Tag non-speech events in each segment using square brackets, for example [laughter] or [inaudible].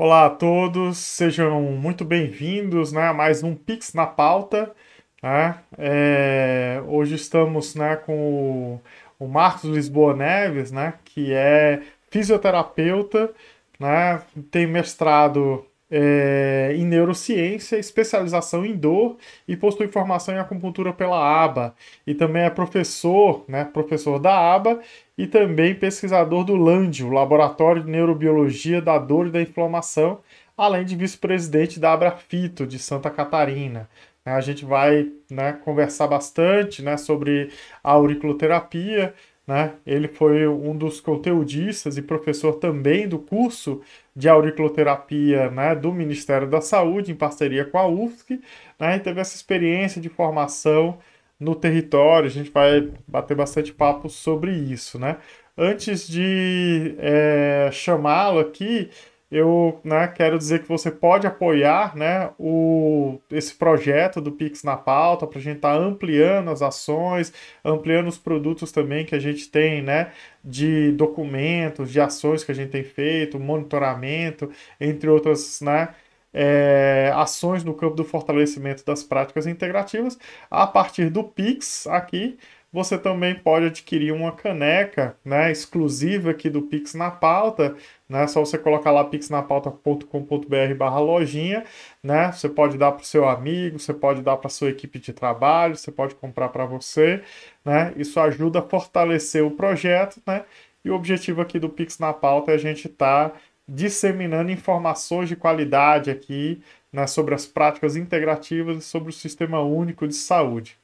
Olá a todos, sejam muito bem-vindos né, a mais um Pix na Pauta. Né? É, hoje estamos né, com o, o, Marcos Lisboa Neves, né, que é fisioterapeuta, né, tem mestrado é, em neurociência, especialização em dor e possui formação em acupuntura pela ABA. E também é professor, né, professor da ABA e também pesquisador do LAND, o Laboratório de Neurobiologia da Dor e da Inflamação, além de vice-presidente da Abrafito de Santa Catarina. A gente vai né, conversar bastante né, sobre a auriculoterapia né? Ele foi um dos conteudistas e professor também do curso de auriculoterapia né, do Ministério da Saúde, em parceria com a UFSC, né, e teve essa experiência de formação no território. A gente vai bater bastante papo sobre isso. Né? Antes de é, chamá-lo aqui, eu né, quero dizer que você pode apoiar né, o, esse projeto do Pix na pauta para a gente estar tá ampliando as ações, ampliando os produtos também que a gente tem, né, de documentos, de ações que a gente tem feito, monitoramento, entre outras, né, é, ações no campo do fortalecimento das práticas integrativas. A partir do Pix aqui, você também pode adquirir uma caneca né, exclusiva aqui do Pix na pauta, né? Só você colocar lá pixnapauta.com.br barra lojinha, né? Você pode dar para o seu amigo, você pode dar para sua equipe de trabalho, você pode comprar para você, né? Isso ajuda a fortalecer o projeto, né? E o objetivo aqui do Pix na Pauta é a gente estar tá disseminando informações de qualidade aqui, né, sobre as práticas integrativas e sobre o Sistema Único de Saúde.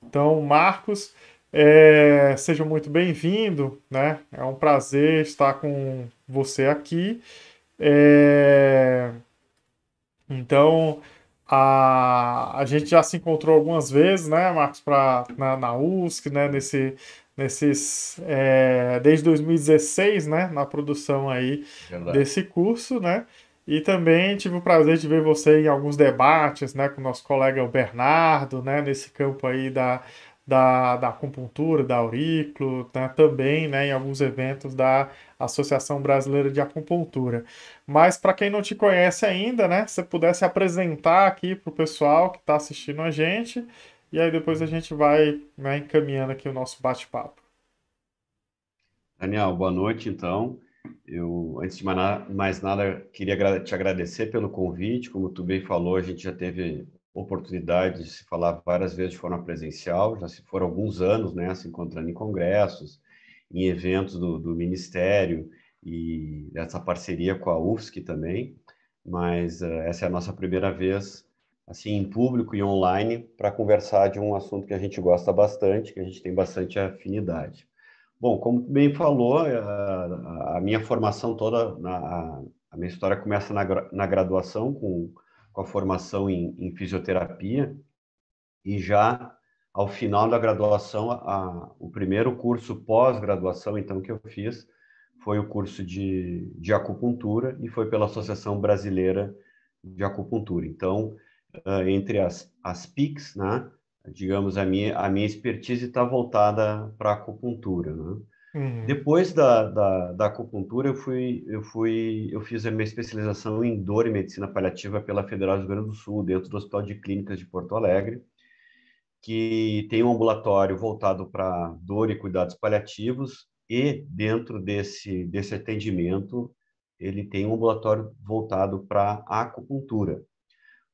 Então, Marcos, é, seja muito bem-vindo, né? É um prazer estar com você aqui. É, então, a, a gente já se encontrou algumas vezes, né, Marcos, pra, na, na USC, né, nesse, nesses, é, desde 2016, né, na produção aí Verdade. desse curso, né, e também tive o prazer de ver você em alguns debates, né, com o nosso colega o Bernardo, né, nesse campo aí da, da, da acupuntura, da aurículo, né, também né, em alguns eventos da Associação Brasileira de Acupuntura. Mas para quem não te conhece ainda, né, se pudesse apresentar aqui para o pessoal que está assistindo a gente, e aí depois a gente vai né, encaminhando aqui o nosso bate-papo. Daniel, boa noite então. Eu, antes de mais nada, queria te agradecer pelo convite. Como tu bem falou, a gente já teve oportunidade de se falar várias vezes de forma presencial, já se foram alguns anos, né, se encontrando em congressos, em eventos do, do Ministério e dessa parceria com a UFSC também, mas uh, essa é a nossa primeira vez, assim, em público e online, para conversar de um assunto que a gente gosta bastante, que a gente tem bastante afinidade. Bom, como bem falou, eh, a, a minha formação toda, na, a, a minha história começa na, na graduação com com a formação em, em fisioterapia e já ao final da graduação, a, o primeiro curso pós-graduação, então, que eu fiz foi o curso de, de acupuntura e foi pela Associação Brasileira de Acupuntura. Então, ah, entre as, as PICs, né, digamos, a minha, a minha expertise está voltada para acupuntura, né? Uhum. Depois da, da, da, acupuntura, eu fui, eu fui, eu fiz a minha especialização em dor e medicina paliativa pela Federal do Rio Grande do Sul, dentro do Hospital de Clínicas de Porto Alegre, que tem um ambulatório voltado para dor e cuidados paliativos, e dentro desse, desse atendimento, ele tem um ambulatório voltado para a acupuntura,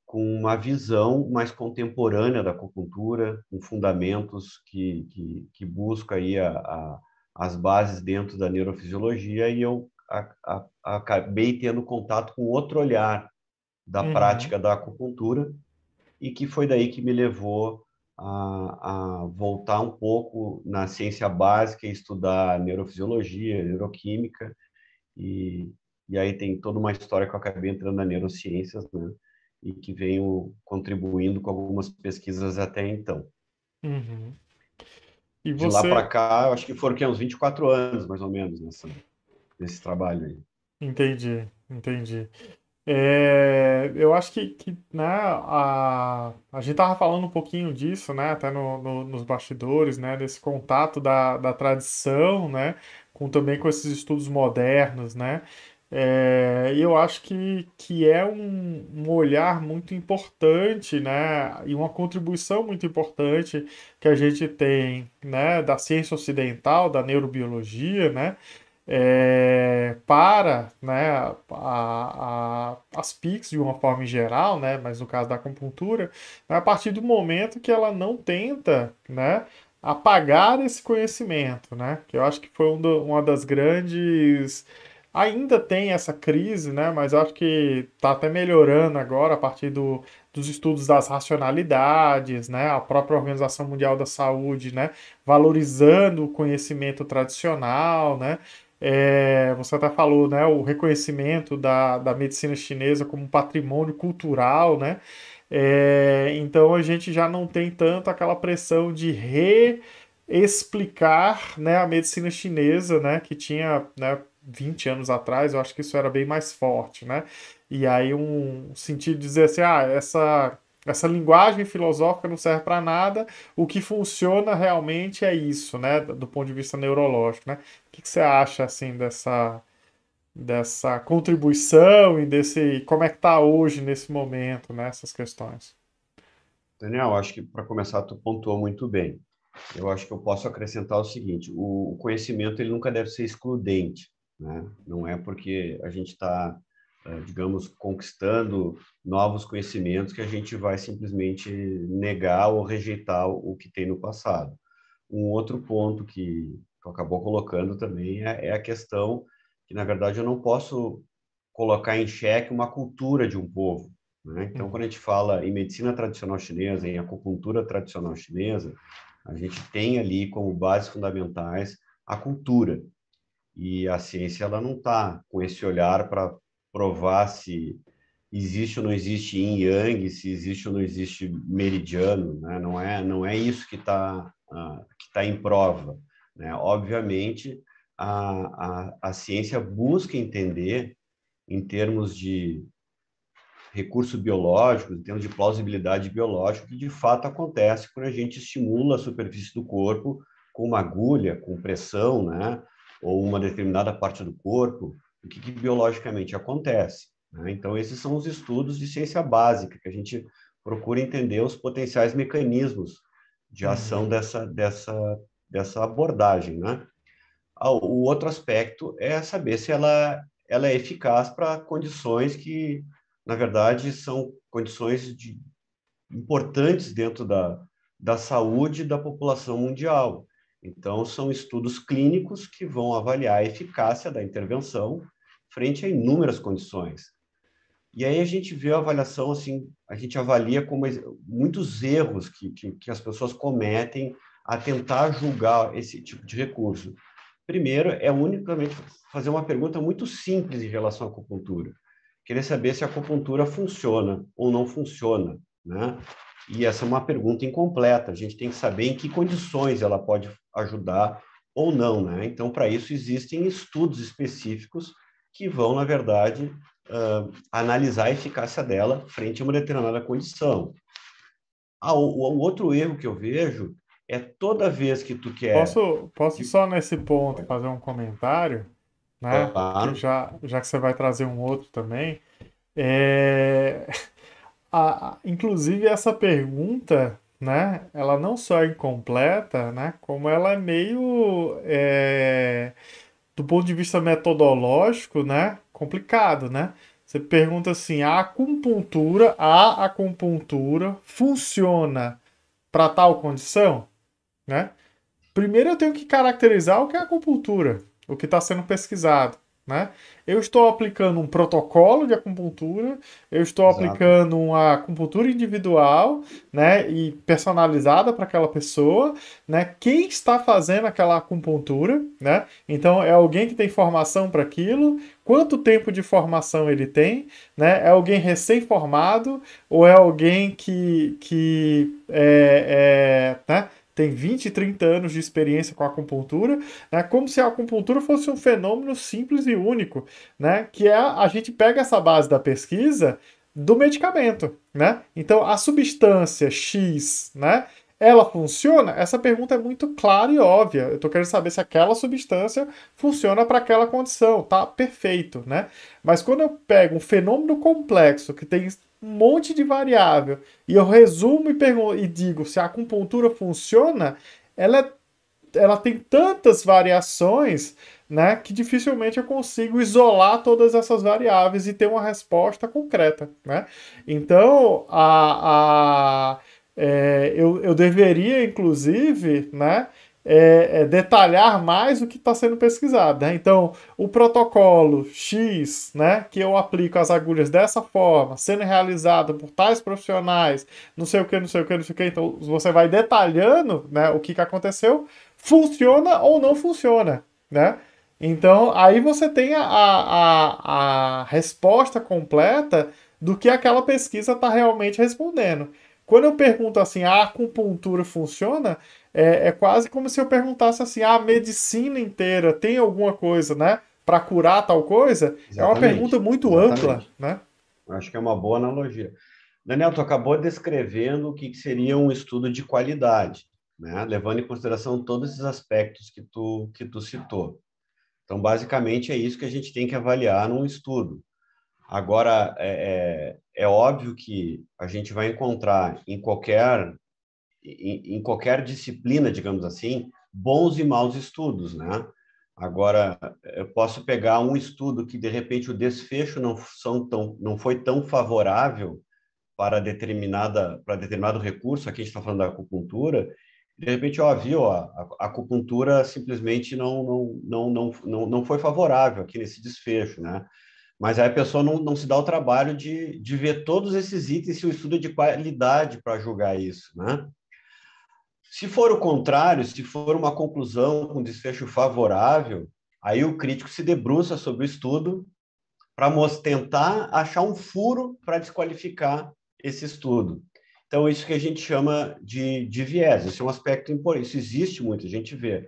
com uma visão mais contemporânea da acupuntura, com fundamentos que, que, que busca aí a, a as bases dentro da neurofisiologia e eu a, a, acabei tendo contato com outro olhar da uhum. prática da acupuntura e que foi daí que me levou a, a, voltar um pouco na ciência básica e estudar neurofisiologia, neuroquímica e, e aí tem toda uma história que eu acabei entrando na neurociências, né? E que venho contribuindo com algumas pesquisas até então. Uhum. E você... De lá para cá, eu acho que foram que, é uns 24 anos, mais ou menos, nessa, nesse trabalho aí. Entendi, entendi. É, eu acho que, que né, a, a gente estava falando um pouquinho disso, né, até no, no, nos bastidores, né, desse contato da, da tradição, né, com também com esses estudos modernos, né, é, eu acho que, que é um, um, olhar muito importante, né, e uma contribuição muito importante que a gente tem, né, da ciência ocidental, da neurobiologia, né, é, para, né, a, a, as PICs de uma forma geral, né, mas no caso da acupuntura, né? a partir do momento que ela não tenta, né, apagar esse conhecimento, né, que eu acho que foi um do, uma das grandes ainda tem essa crise, né? Mas acho que está até melhorando agora a partir do, dos estudos das racionalidades, né? A própria Organização Mundial da Saúde, né? Valorizando o conhecimento tradicional, né? É, você até falou, né? O reconhecimento da, da medicina chinesa como patrimônio cultural, né? É, então a gente já não tem tanto aquela pressão de re explicar né, a medicina chinesa, né, que tinha né, 20 anos atrás, eu acho que isso era bem mais forte, né? E aí um sentido de dizer assim, ah, essa essa linguagem filosófica não serve para nada, o que funciona realmente é isso, né, do ponto de vista neurológico, né? O que, que você acha assim dessa dessa contribuição e desse como é que está hoje nesse momento, nessas né, questões? Daniel, acho que para começar tu pontuou muito bem. Eu acho que eu posso acrescentar o seguinte: o conhecimento ele nunca deve ser excludente. Né? Não é porque a gente está, é, digamos, conquistando novos conhecimentos que a gente vai simplesmente negar ou rejeitar o que tem no passado. Um outro ponto que tu acabou colocando também é, é, a questão que, na verdade, eu não posso colocar em xeque uma cultura de um povo. Né? Então, quando a gente fala em medicina tradicional chinesa, em acupuntura tradicional chinesa, a gente tem ali como bases fundamentais a cultura. E a ciência ela não está com esse olhar para provar se existe ou não existe yin yang, se existe ou não existe meridiano, né? não é não é isso que está ah, que tá em prova, né? Obviamente a, a, a ciência busca entender em termos de recurso biológico, em termos de plausibilidade biológica, que de fato acontece quando a gente estimula a superfície do corpo com uma agulha, com pressão, né? ou uma determinada parte do corpo, o que, que biologicamente acontece. Né? Então, esses são os estudos de ciência básica, que a gente procura entender os potenciais mecanismos de uhum. ação dessa, dessa, dessa abordagem. Né? Ah, o outro aspecto é saber se ela, ela é eficaz para condições que, na verdade, são condições de, importantes dentro da, da saúde da população mundial. Então, são estudos clínicos que vão avaliar a eficácia da intervenção frente a inúmeras condições. E aí a gente vê a avaliação, assim, a gente avalia como muitos erros que, que, que as pessoas cometem a tentar julgar esse tipo de recurso. Primeiro, é unicamente fazer uma pergunta muito simples em relação à acupuntura. Querer saber se a acupuntura funciona ou não funciona, né? E essa é uma pergunta incompleta. A gente tem que saber em que condições ela pode ajudar ou não, né? Então, para isso existem estudos específicos que vão, na verdade, uh, analisar a eficácia dela frente a uma determinada condição. Ah, o, o, outro erro que eu vejo é toda vez que tu quer... Posso, posso que... só nesse ponto fazer um comentário? Né? Claro. Já, já que você vai trazer um outro também. É... [laughs] A, inclusive, essa pergunta né? Ela não só é incompleta, né? Como ela é meio, é, do ponto de vista metodológico, né? Complicado, né? Você pergunta assim, a acupuntura, a acupuntura funciona para tal condição, né? Primeiro eu tenho que caracterizar o que é acupuntura, o que está sendo pesquisado. Né? Eu estou aplicando um protocolo de acupuntura, eu estou Exato. aplicando uma acupuntura individual né, e personalizada para aquela pessoa. Né? Quem está fazendo aquela acupuntura? Né? Então, é alguém que tem formação para aquilo, quanto tempo de formação ele tem, né? É alguém recém-formado ou é alguém que, que é, é, né? tem 20, 30 anos de experiência com a acupuntura, né? como se a acupuntura fosse um fenômeno simples e único, né? que é a gente pega essa base da pesquisa do medicamento. Né? Então, a substância X, né? ela funciona? Essa pergunta é muito clara e óbvia. Eu estou querendo saber se aquela substância funciona para aquela condição, tá? Perfeito, né? Mas quando eu pego um fenômeno complexo que tem um monte de variável e eu resumo e, e digo se a acupuntura funciona, ela, é, ela tem tantas variações né, que dificilmente eu consigo isolar todas essas variáveis e ter uma resposta concreta. Né? Então, a, a, é, eu, eu deveria, inclusive, né, é, é, detalhar mais o que está sendo pesquisado. Né? Então, o protocolo X, né, que eu aplico as agulhas dessa forma, sendo realizado por tais profissionais, não sei o que, não sei o que, não sei o que. Então, você vai detalhando né, o que, que aconteceu, funciona ou não funciona. Né? Então, aí você tem a, a, a resposta completa do que aquela pesquisa está realmente respondendo. Quando eu pergunto assim, ah, a acupuntura funciona? É, é quase como se eu perguntasse assim: ah, a medicina inteira tem alguma coisa, né? Para curar tal coisa? Exatamente. É uma pergunta muito Exatamente. ampla, né? Acho que é uma boa analogia. Daniel, tu acabou descrevendo o que seria um estudo de qualidade, né? levando em consideração todos esses aspectos que tu, que tu citou. Então, basicamente, é isso que a gente tem que avaliar num estudo. Agora, é, é, é óbvio que a gente vai encontrar em qualquer em, qualquer disciplina, digamos assim, bons e maus estudos, né? Agora, eu posso pegar um estudo que de repente o desfecho não são tão, não foi tão favorável para determinada para determinado recurso. Aqui a gente está falando da acupuntura. De repente, ó, viu, a, a acupuntura simplesmente não não, não, não, não não foi favorável aqui nesse desfecho, né? Mas aí a pessoa não, não se dá o trabalho de, de ver todos esses itens se o estudo é de qualidade para julgar isso, né? Se for o contrário, se for uma conclusão com um desfecho favorável, aí o crítico se debruça sobre o estudo para tentar achar um furo para desqualificar esse estudo. Então, isso que a gente chama de, de viés, esse é um aspecto importante, isso existe muito, a gente vê.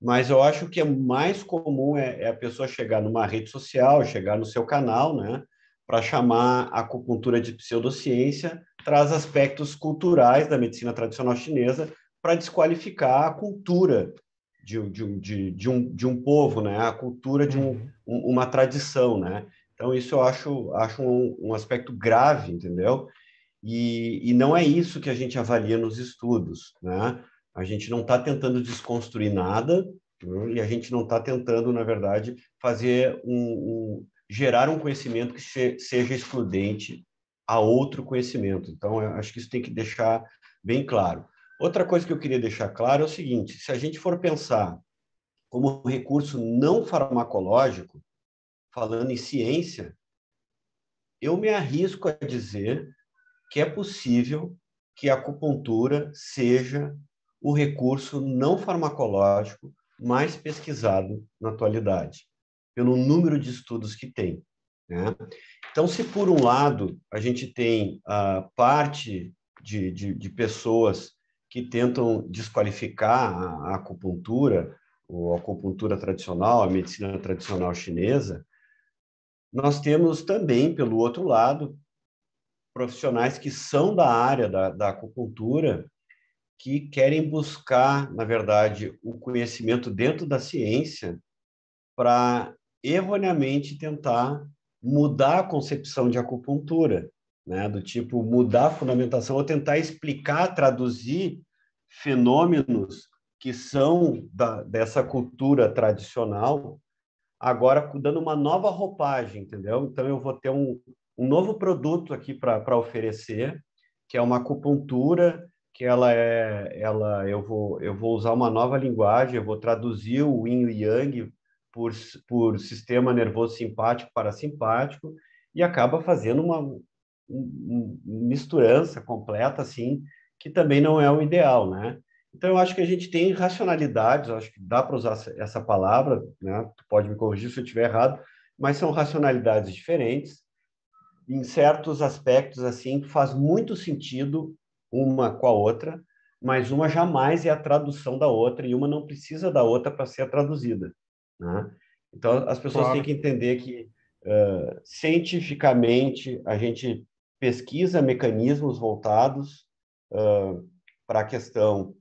Mas eu acho que é mais comum é, é a pessoa chegar numa rede social, chegar no seu canal, né, para chamar a acupuntura de pseudociência, traz aspectos culturais da medicina tradicional chinesa para desqualificar a cultura de, de, de, de, um, de um povo, né? a cultura de um, uhum. um, uma tradição. Né? Então, isso eu acho, acho um, um aspecto grave, entendeu? E, e, não é isso que a gente avalia nos estudos. Né? A gente não está tentando desconstruir nada né? e a gente não está tentando, na verdade, fazer um, um gerar um conhecimento que se, seja excludente a outro conhecimento. Então, acho que isso tem que deixar bem claro. Outra coisa que eu queria deixar claro é o seguinte: se a gente for pensar como recurso não farmacológico, falando em ciência, eu me arrisco a dizer que é possível que a acupuntura seja o recurso não farmacológico mais pesquisado na atualidade, pelo número de estudos que tem. Né? Então, se por um lado a gente tem a parte de, de, de pessoas que tentam desqualificar a acupuntura, ou a acupuntura tradicional, a medicina tradicional chinesa, nós temos também, pelo outro lado, profissionais que são da área da, da acupuntura que querem buscar, na verdade, o conhecimento dentro da ciência para erroneamente tentar mudar a concepção de acupuntura né? do tipo mudar a fundamentação ou tentar explicar, traduzir fenômenos que são da, dessa cultura tradicional, agora dando uma nova roupagem, entendeu? Então eu vou ter um, um novo produto aqui para oferecer, que é uma acupuntura, que ela é, ela, eu vou, eu vou usar uma nova linguagem, eu vou traduzir o Yin e Yang por, por sistema nervoso simpático para simpático e acaba fazendo uma, misturança completa, assim, que também não é o ideal, né? Então, eu acho que a gente tem racionalidades, acho que dá para usar essa palavra, né? Tu pode me corrigir se eu estiver errado, mas são racionalidades diferentes. Em certos aspectos, assim, faz muito sentido uma com a outra, mas uma jamais é a tradução da outra e uma não precisa da outra para ser traduzida. Né? Então, as pessoas claro. têm que entender que uh, cientificamente a gente pesquisa mecanismos voltados uh, para a questão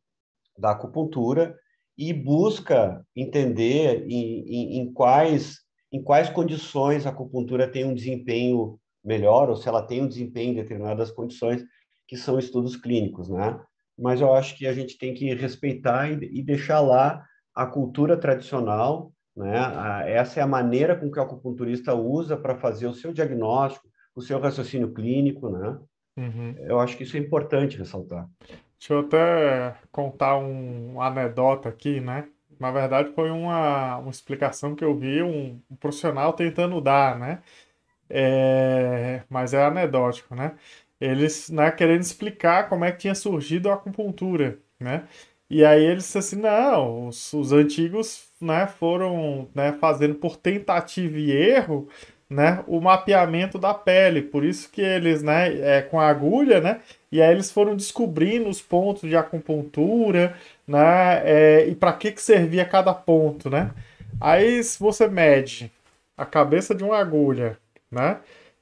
da acupuntura e busca entender em, em, em, quais, em quais condições a acupuntura tem um desempenho melhor ou se ela tem um desempenho em determinadas condições, que são estudos clínicos, né? Mas eu acho que a gente tem que respeitar e, e deixar lá a cultura tradicional, né? A, essa é a maneira com que o acupunturista usa para fazer o seu diagnóstico, o seu raciocínio clínico, né? Uhum. Eu acho que isso é importante ressaltar. Deixa eu até contar um, uma anedota aqui, né? Na verdade, foi uma, uma explicação que eu vi um, um profissional tentando dar, né? É, mas é anedótico, né? Eles né, querendo explicar como é que tinha surgido a acupuntura, né? E aí eles disseram assim, não, os, os antigos né, foram né, fazendo por tentativa e erro, né, o mapeamento da pele. Por isso que eles, né, é, com a agulha, né, e aí eles foram descobrindo os pontos de acupuntura, né, é, e para que que servia cada ponto, né. Aí se você mede a cabeça de uma agulha, né,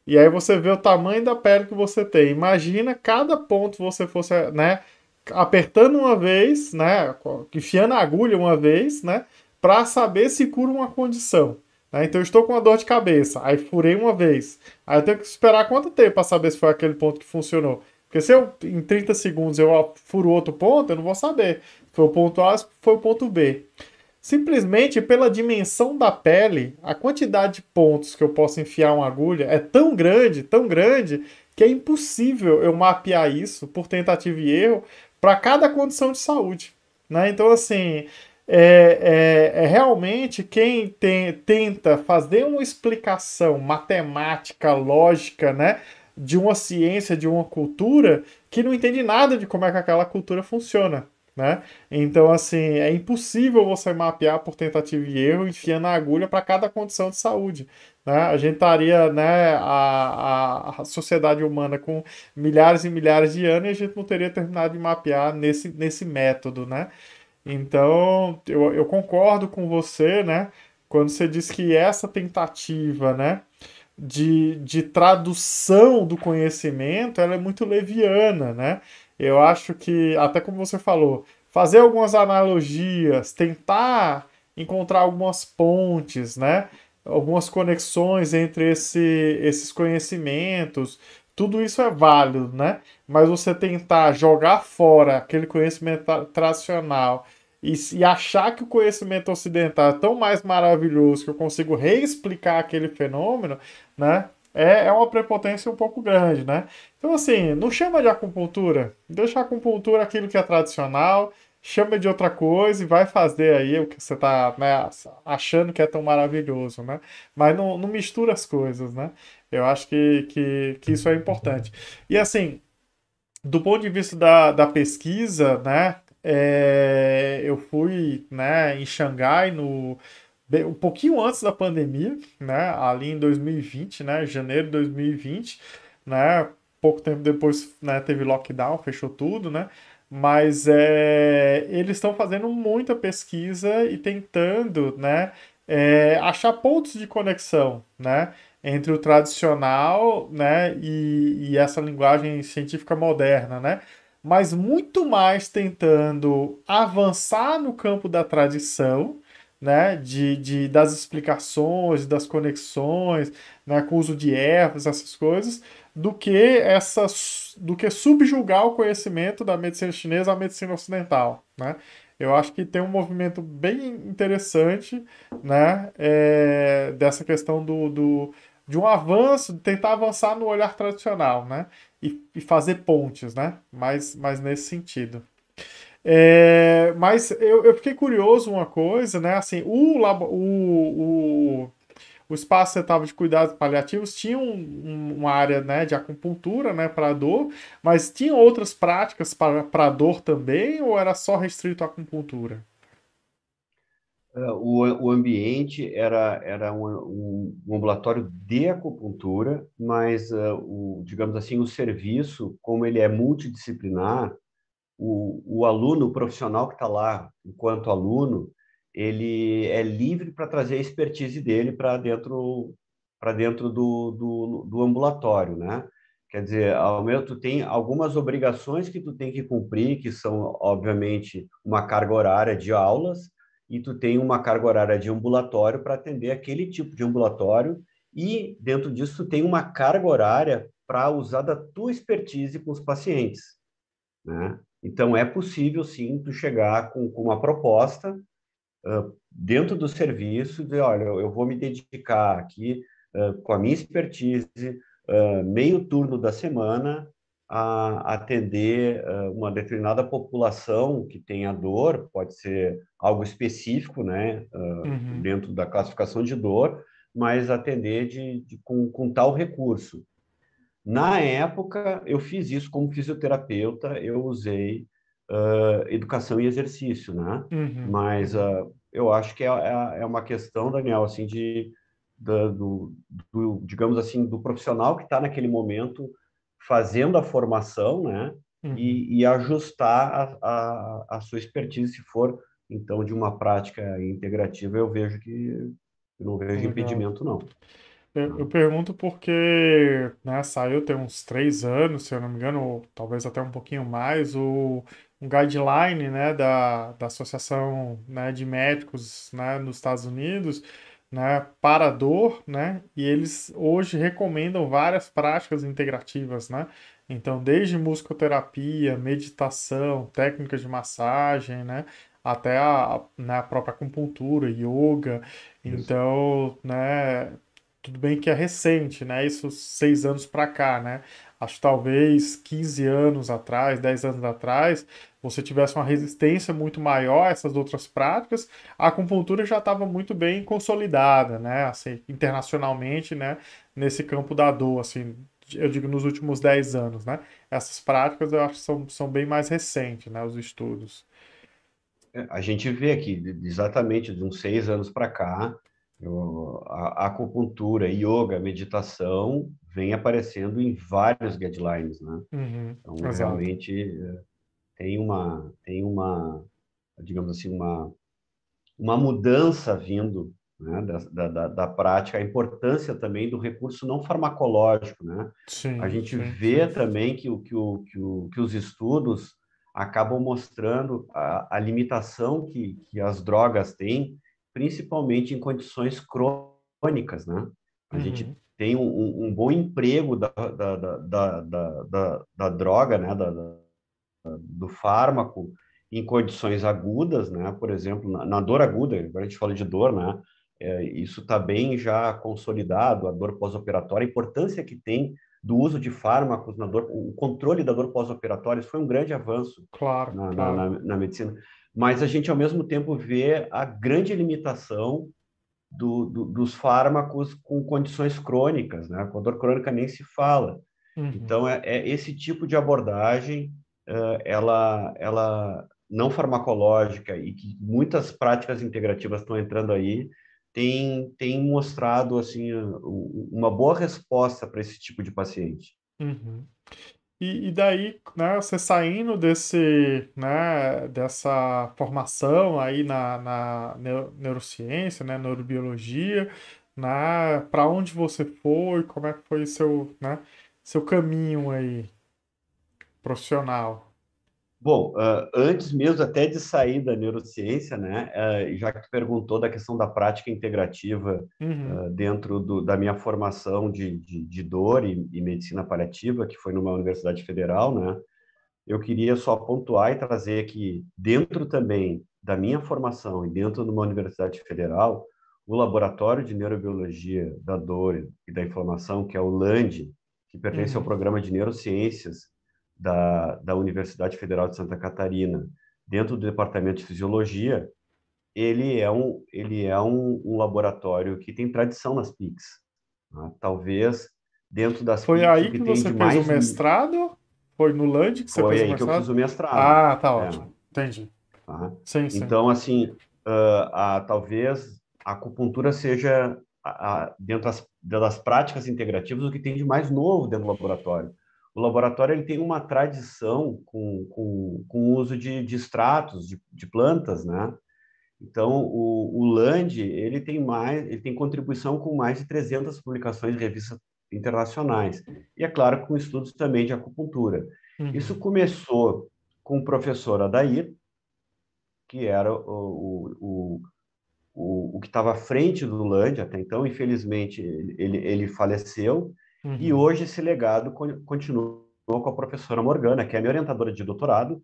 e aí você vê o tamanho da pele que você tem. Imagina cada ponto você fosse, né, apertando uma vez, né, enfiando a agulha uma vez, né, para saber se cura uma condição. Né? Então eu estou com uma dor de cabeça, aí furei uma vez. Aí eu tenho que esperar quanto tempo para saber se foi aquele ponto que funcionou. Porque se eu, em 30 segundos eu furo outro ponto, eu não vou saber. Foi o ponto A, foi o ponto B. Simplesmente pela dimensão da pele, a quantidade de pontos que eu posso enfiar uma agulha é tão grande, tão grande, que é impossível eu mapear isso por tentativa e erro para cada condição de saúde. Né? Então, assim, é, é, é, realmente quem tem, tenta fazer uma explicação matemática, lógica, né, de uma ciência, de uma cultura, que não entende nada de como é que aquela cultura funciona. Né? Então, assim, é impossível você mapear por tentativa e erro, enfiando a agulha para cada condição de saúde. Né? A gente estaria, né, a, a, sociedade humana com milhares e milhares de anos e a gente não teria terminado de mapear nesse, nesse método, né? Então, eu, eu concordo com você, né? Quando você diz que essa tentativa, né? De, de tradução do conhecimento, ela é muito leviana, né? Eu acho que, até como você falou, fazer algumas analogias, tentar encontrar algumas pontes, né? Algumas conexões entre esse, esses conhecimentos, tudo isso é válido, né? Mas você tentar jogar fora aquele conhecimento tradicional e, e achar que o conhecimento ocidental é tão mais maravilhoso que eu consigo reexplicar aquele fenômeno, né? É, é uma prepotência um pouco grande, né? Então, assim, não chama de acupuntura. Deixa a acupuntura aquilo que é tradicional, chama de outra coisa e vai fazer aí o que você está né, achando que é tão maravilhoso, né? Mas não, não mistura as coisas, né? Eu acho que, que, que isso é importante. E assim, do ponto de vista da, da pesquisa, né? É, eu fui né, em Xangai no, um pouquinho antes da pandemia, né? Ali em 2020, né? Janeiro de 2020, né? Pouco tempo depois né, teve lockdown, fechou tudo, né? Mas é, eles estão fazendo muita pesquisa e tentando né, é, achar pontos de conexão né, entre o tradicional né, e, e essa linguagem científica moderna. Né? Mas muito mais tentando avançar no campo da tradição né, de, de, das explicações, das conexões, né, com o uso de ervas, essas coisas, do que essa do que subjugar o conhecimento da medicina chinesa à medicina ocidental, né? Eu acho que tem um movimento bem interessante, né, é, dessa questão do, do de um avanço, de tentar avançar no olhar tradicional, né, e, e fazer pontes, né, mas, mas nesse sentido. É, mas eu, eu, fiquei curioso uma coisa, né, assim, o, o, o que você estava de cuidados paliativos tinha um, uma área né, de acupuntura né, para dor, mas tinha outras práticas para dor também, ou era só restrito à acupuntura? É, o, o ambiente era, era um, um ambulatório de acupuntura, mas, uh, o, digamos assim, o serviço, como ele é multidisciplinar, o, o aluno, o profissional que está lá enquanto aluno, ele é livre para trazer a expertise dele para dentro para dentro do, do, do, ambulatório, né? Quer dizer, ao meu, tu tem algumas obrigações que tu tem que cumprir, que são, obviamente, uma carga horária de aulas, e tu tem uma carga horária de ambulatório para atender aquele tipo de ambulatório, e dentro disso tu tem uma carga horária para usar da tua expertise com os pacientes, né? Então, é possível, sim, tu chegar com, com uma proposta dentro do serviço, dizer, olha, eu vou me dedicar aqui com a minha expertise, meio turno da semana, a atender uma determinada população que tenha dor, pode ser algo específico, né, uhum. dentro da classificação de dor, mas atender de, de, com, com tal recurso. Na época, eu fiz isso como fisioterapeuta, eu usei uh, educação e exercício, né? Uhum. Mas uh, eu acho que é, é, é, uma questão, Daniel, assim, de, da, do, do, digamos assim, do profissional que está naquele momento fazendo a formação, né? Uhum. E, e, ajustar a, a, a sua expertise, se for, então, de uma prática integrativa, eu vejo que eu não vejo Legal. impedimento, não. Eu, eu pergunto porque né, saiu tem uns três anos, se eu não me engano, ou talvez até um pouquinho mais, o, um guideline né, da, da Associação né, de Médicos né, nos Estados Unidos né, para dor, né, e eles hoje recomendam várias práticas integrativas, né, então desde musicoterapia, meditação, técnicas de massagem, né, até a, né, a própria acupuntura, yoga, Isso. então, né, tudo bem que é recente, né? Isso seis anos para cá, né? Acho que talvez 15 anos atrás, 10 anos atrás, você tivesse uma resistência muito maior a essas outras práticas, a acupuntura já estava muito bem consolidada, né? Assim, internacionalmente, né? Nesse campo da dor, assim, eu digo nos últimos 10 anos, né? Essas práticas eu acho que são, são bem mais recentes, né? Os estudos. É, a gente vê aqui, exatamente de uns seis anos para cá, a acupuntura, yoga, meditação vem aparecendo em vários guidelines, né? Uhum, então exatamente. realmente eh, tem uma tem uma digamos assim uma uma mudança vindo né, da, da, da, prática, a importância também do recurso não farmacológico, né? Sim, a gente sim, vê sim. também que, o, que, o, que, o, que os estudos acabam mostrando a, a limitação que, que as drogas têm principalmente em condições crônicas, né? A uhum. gente tem um, um, bom emprego da, da, da, da, da droga, né? do fármaco em condições agudas, né? Por exemplo, na, na dor aguda, agora a gente fala de dor, né? É, isso está bem já consolidado, a dor pós-operatória, a importância que tem do uso de fármacos na dor, o controle da dor pós-operatória, foi um grande avanço claro, na, claro. Na, na, na, medicina mas a gente, ao mesmo tempo, vê a grande limitação do, do, dos fármacos com condições crônicas, né? Com a dor crônica nem se fala. Uhum. Então, é, é, esse tipo de abordagem, uh, ela, ela não farmacológica e que muitas práticas integrativas estão entrando aí, tem, tem mostrado assim uma boa resposta para esse tipo de paciente. Uhum. E, e, daí, né, você saindo desse, né, dessa formação aí na, na neurociência, né, neurobiologia, né, para onde você foi, como é que foi seu, né, seu caminho aí profissional? Bom, uh, antes mesmo até de sair da neurociência, né, uh, já que tu perguntou da questão da prática integrativa uhum. uh, dentro do, da minha formação de, de, de dor e, e, medicina paliativa, que foi numa universidade federal, né, eu queria só pontuar e trazer que dentro também da minha formação e dentro de uma universidade federal, o Laboratório de Neurobiologia da Dor e da Inflamação, que é o LAND, que pertence uhum. ao Programa de Neurociências da, da Universidade Federal de Santa Catarina, dentro do Departamento de Fisiologia, ele é um, ele é um, um laboratório que tem tradição nas PICs. Né? Talvez dentro das Foi PICs aí que, que você fez o mestrado? Foi no Land que você Foi fez aí o mestrado? que eu fiz o mestrado. Ah, tá é. ótimo. É. Entendi. Uhum. Sim, sim. Então, assim, uh, a, talvez a acupuntura seja, a, a, dentro das, das práticas integrativas, o que tem de mais novo dentro do laboratório o laboratório ele tem uma tradição com, com, com o uso de, de extratos, de, de plantas, né? Então, o, o Land ele tem mais, ele tem contribuição com mais de 300 publicações em revistas internacionais e é claro com estudos também de acupuntura. Uhum. Isso começou com o professor Adair, que era o, o, o, o que estava à frente do Land até então, infelizmente ele, ele faleceu Uhum. E hoje esse legado continua com a professora Morgana, que é minha orientadora de doutorado,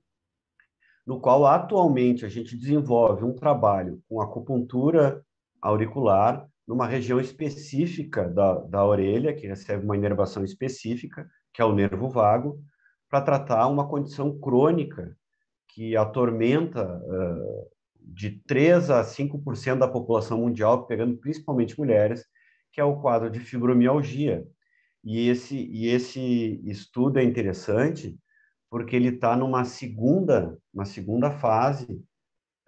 no qual atualmente a gente desenvolve um trabalho com acupuntura auricular numa região específica da, da orelha, que recebe uma inervação específica, que é o nervo vago, para tratar uma condição crônica que atormenta uh, de 3 a 5% da população mundial, pegando principalmente mulheres, que é o quadro de fibromialgia, e esse, e esse estudo é interessante porque ele está numa segunda, uma segunda fase,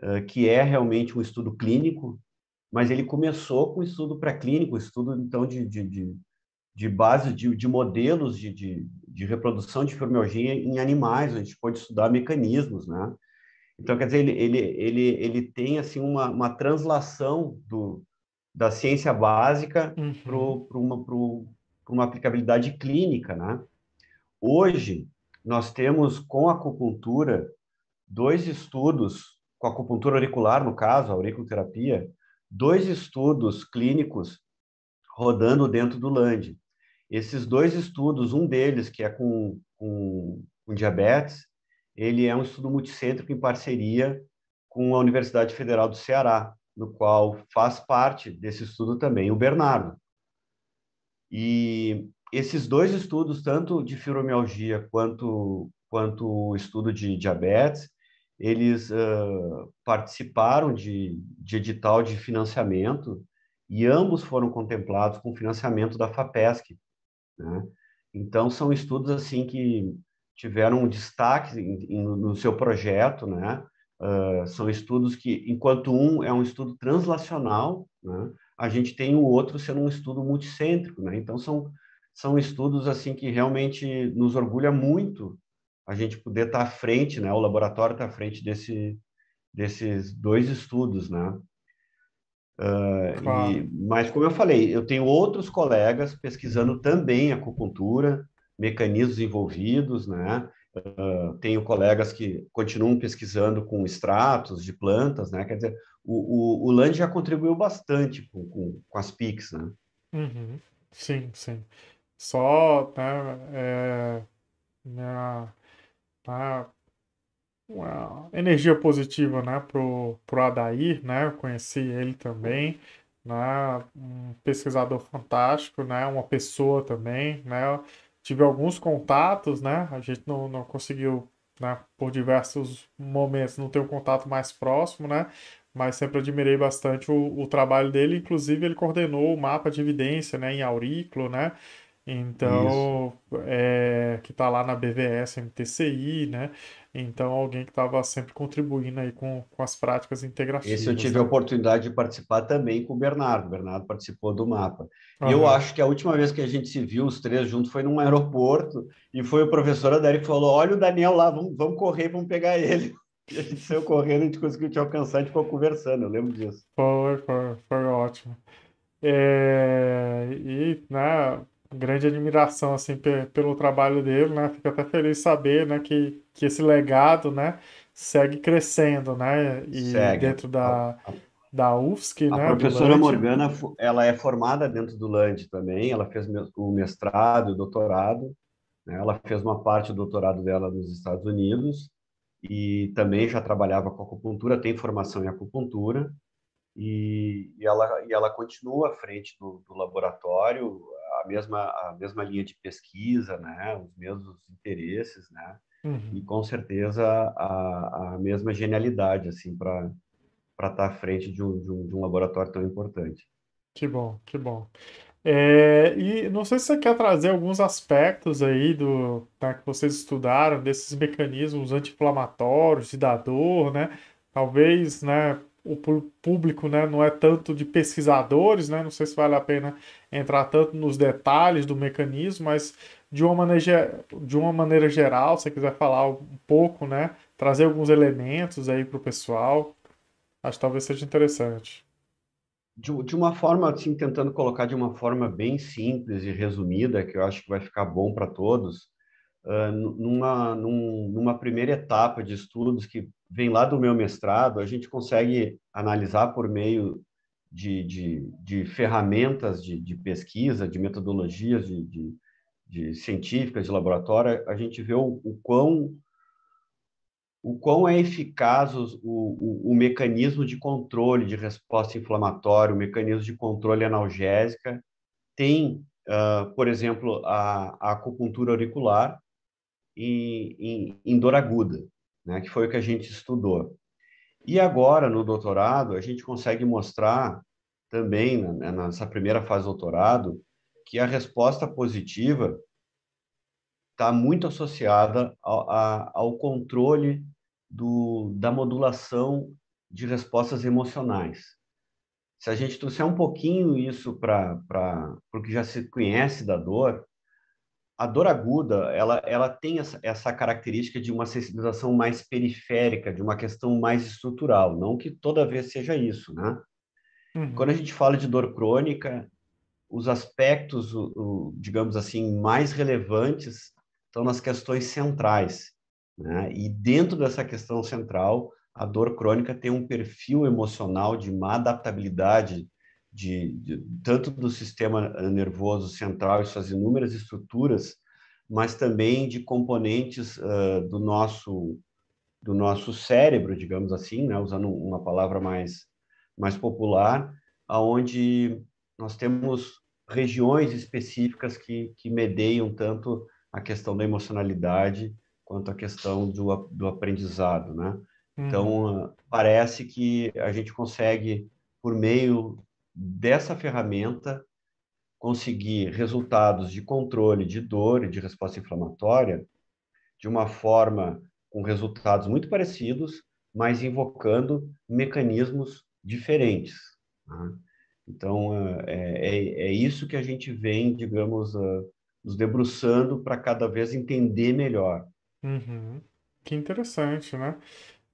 uh, que é realmente um estudo clínico, mas ele começou com estudo pré-clínico, estudo, então, de, de, de, de base, de, de modelos de, de, de, reprodução de fibromialgia em animais, a gente pode estudar mecanismos, né? Então, quer dizer, ele, ele, ele, ele tem, assim, uma, uma translação do, da ciência básica uhum. para uma aplicabilidade clínica, né? Hoje, nós temos com a acupuntura dois estudos, com a acupuntura auricular, no caso, a auriculoterapia, dois estudos clínicos rodando dentro do LAND. Esses dois estudos, um deles, que é com, com, com diabetes, ele é um estudo multicêntrico em parceria com a Universidade Federal do Ceará, no qual faz parte desse estudo também o Bernardo. E esses dois estudos, tanto de fibromialgia quanto, quanto o estudo de diabetes, eles uh, participaram de, de edital de financiamento e ambos foram contemplados com financiamento da FAPESC. Né? Então, são estudos assim que tiveram um destaque em, em, no seu projeto, né? Uh, são estudos que, enquanto um é um estudo translacional, né? a gente tem o outro sendo um estudo multicêntrico, né? Então são são estudos assim que realmente nos orgulha muito a gente poder estar tá à frente, né? O laboratório está à frente desse desses dois estudos, né? Uh, claro. e, mas como eu falei, eu tenho outros colegas pesquisando também acupuntura, mecanismos envolvidos, né? Uh, tenho colegas que continuam pesquisando com extratos de plantas, né? Quer dizer, o, o, o Land já contribuiu bastante com, com, com as PICs, né? Uhum. Sim, sim. Só, né, é, a, né, tá, uma energia positiva, né, pro, pro Adair, né, eu conheci ele também, né, um pesquisador fantástico, né, uma pessoa também, né, tive alguns contatos, né, a gente não, não conseguiu, né, por diversos momentos não ter um contato mais próximo, né, mas sempre admirei bastante o, o trabalho dele. Inclusive, ele coordenou o mapa de evidência né, em Auriclo, né? Então, é, que está lá na BVS, MTCI, né? Então, alguém que estava sempre contribuindo aí com, com as práticas integrativas. Esse eu tive né? a oportunidade de participar também com o Bernardo. O Bernardo participou do mapa. Uhum. Eu acho que a última vez que a gente se viu, os três juntos, foi num aeroporto e foi o professor Adair que falou: Olha o Daniel lá, vamos, vamos correr, vamos pegar ele. A gente saiu correndo, a gente conseguiu te alcançar, a gente ficou conversando, eu lembro disso. Foi, foi, foi ótimo. É, e, né, grande admiração, assim, pelo trabalho dele, né? Fico até feliz de saber, né, que, que esse legado, né, segue crescendo, né? E segue. dentro da, da UFSC, a né? A professora Morgana, ela é formada dentro do LAND também, ela fez o mestrado e o doutorado, né? ela fez uma parte do doutorado dela nos Estados Unidos, e também já trabalhava com acupuntura, tem formação em acupuntura, e, e ela, e ela continua à frente do, do, laboratório, a mesma, a mesma linha de pesquisa, né, os mesmos interesses, né, uhum. e com certeza a, a mesma genialidade, assim, para estar tá à frente de um, de um, de um laboratório tão importante. Que bom, que bom. É, e não sei se você quer trazer alguns aspectos aí do tá, que vocês estudaram desses mecanismos anti-inflamatórios e da dor, né? Talvez, né? O público, né, não é tanto de pesquisadores, né? Não sei se vale a pena entrar tanto nos detalhes do mecanismo, mas de uma maneira, de uma maneira geral, se você quiser falar um pouco, né? Trazer alguns elementos aí para o pessoal, acho que talvez seja interessante de, de, uma forma, assim, tentando colocar de uma forma bem simples e resumida, que eu acho que vai ficar bom para todos, uh, numa, num, numa primeira etapa de estudos que vem lá do meu mestrado, a gente consegue analisar por meio de, de, de ferramentas de, de, pesquisa, de metodologias de, científicas, de laboratório, a gente vê o, o quão o quão é eficaz o, o, o, mecanismo de controle de resposta inflamatória, o mecanismo de controle analgésica. Tem, uh, por exemplo, a, a, acupuntura auricular e, em, em dor aguda, né, que foi o que a gente estudou. E agora, no doutorado, a gente consegue mostrar também, né, nessa primeira fase do doutorado, que a resposta positiva está muito associada ao, a, ao controle do, da modulação de respostas emocionais. Se a gente trouxer um pouquinho isso para o que já se conhece da dor, a dor aguda ela, ela tem essa, essa, característica de uma sensibilização mais periférica, de uma questão mais estrutural, não que toda vez seja isso, né? Uhum. Quando a gente fala de dor crônica, os aspectos, o, o, digamos assim, mais relevantes estão nas questões centrais, né? E dentro dessa questão central, a dor crônica tem um perfil emocional de má adaptabilidade de, de, tanto do sistema nervoso central e suas inúmeras estruturas, mas também de componentes uh, do nosso do nosso cérebro, digamos assim, né? usando uma palavra mais mais popular, aonde nós temos regiões específicas que, que medeiam tanto a questão da emocionalidade quanto à questão do, do aprendizado, né? Então, uhum. Então, parece que a gente consegue, por meio dessa ferramenta, conseguir resultados de controle de dor e de resposta inflamatória de uma forma com resultados muito parecidos, mas invocando mecanismos diferentes. Né? Então, ah, é, é, é, isso que a gente vem, digamos, ah, nos debruçando para cada vez entender melhor. Uhum. Que interessante, né?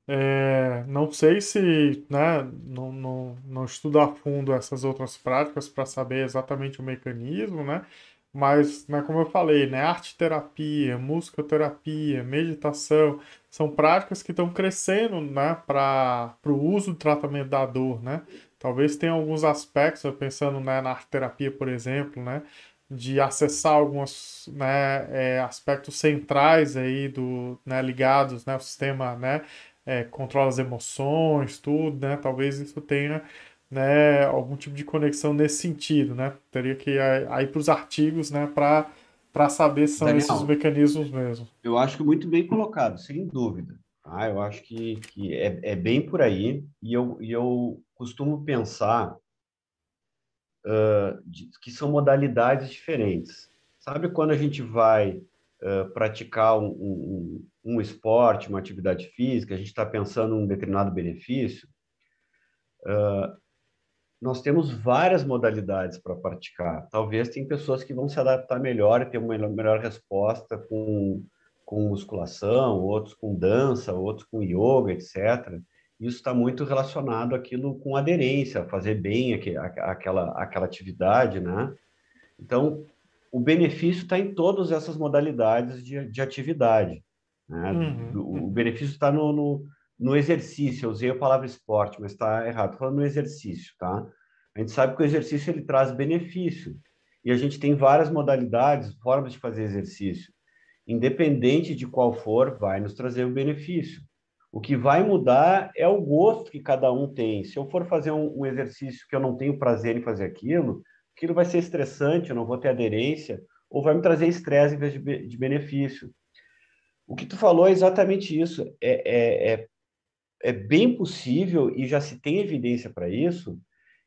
É, não sei se, né, não, não, não estudo a fundo essas outras práticas para saber exatamente o mecanismo, né? Mas, né, como eu falei, né, arte terapia, musicoterapia, meditação, são práticas que estão crescendo, né, para o uso do tratamento da dor, né? Talvez tenha alguns aspectos, pensando, né, na arte terapia, por exemplo, né, de acessar alguns né, é, aspectos centrais aí do né, ligados né, ao sistema né, é, controla as emoções tudo né talvez isso tenha né, algum tipo de conexão nesse sentido né teria que ir é, aí para os artigos né para para saber se são Daniel, esses mecanismos mesmo eu acho que muito bem colocado sem dúvida ah, eu acho que, que é, é bem por aí e eu, e eu costumo pensar de, que são modalidades diferentes. Sabe quando a gente vai uh, praticar um, um, um, esporte, uma atividade física, a gente está pensando em um determinado benefício? Uh, nós temos várias modalidades para praticar. Talvez tem pessoas que vão se adaptar melhor e ter uma melhor resposta com, com musculação, outros com dança, outros com yoga, etc isso está muito relacionado aquilo com aderência, fazer bem aquela, aquela atividade, né? Então, o benefício está em todas essas modalidades de, de atividade. Né? Uhum. O, o, benefício está no, no, no, exercício. Eu usei a palavra esporte, mas está errado. Estou falando no exercício, tá? A gente sabe que o exercício ele traz benefício. E a gente tem várias modalidades, formas de fazer exercício. Independente de qual for, vai nos trazer o benefício. O que vai mudar é o gosto que cada um tem. Se eu for fazer um, um exercício que eu não tenho prazer em fazer aquilo, aquilo vai ser estressante, eu não vou ter aderência, ou vai me trazer estresse em vez de, de benefício. O que tu falou é exatamente isso. É, é, é, é bem possível, e já se tem evidência para isso,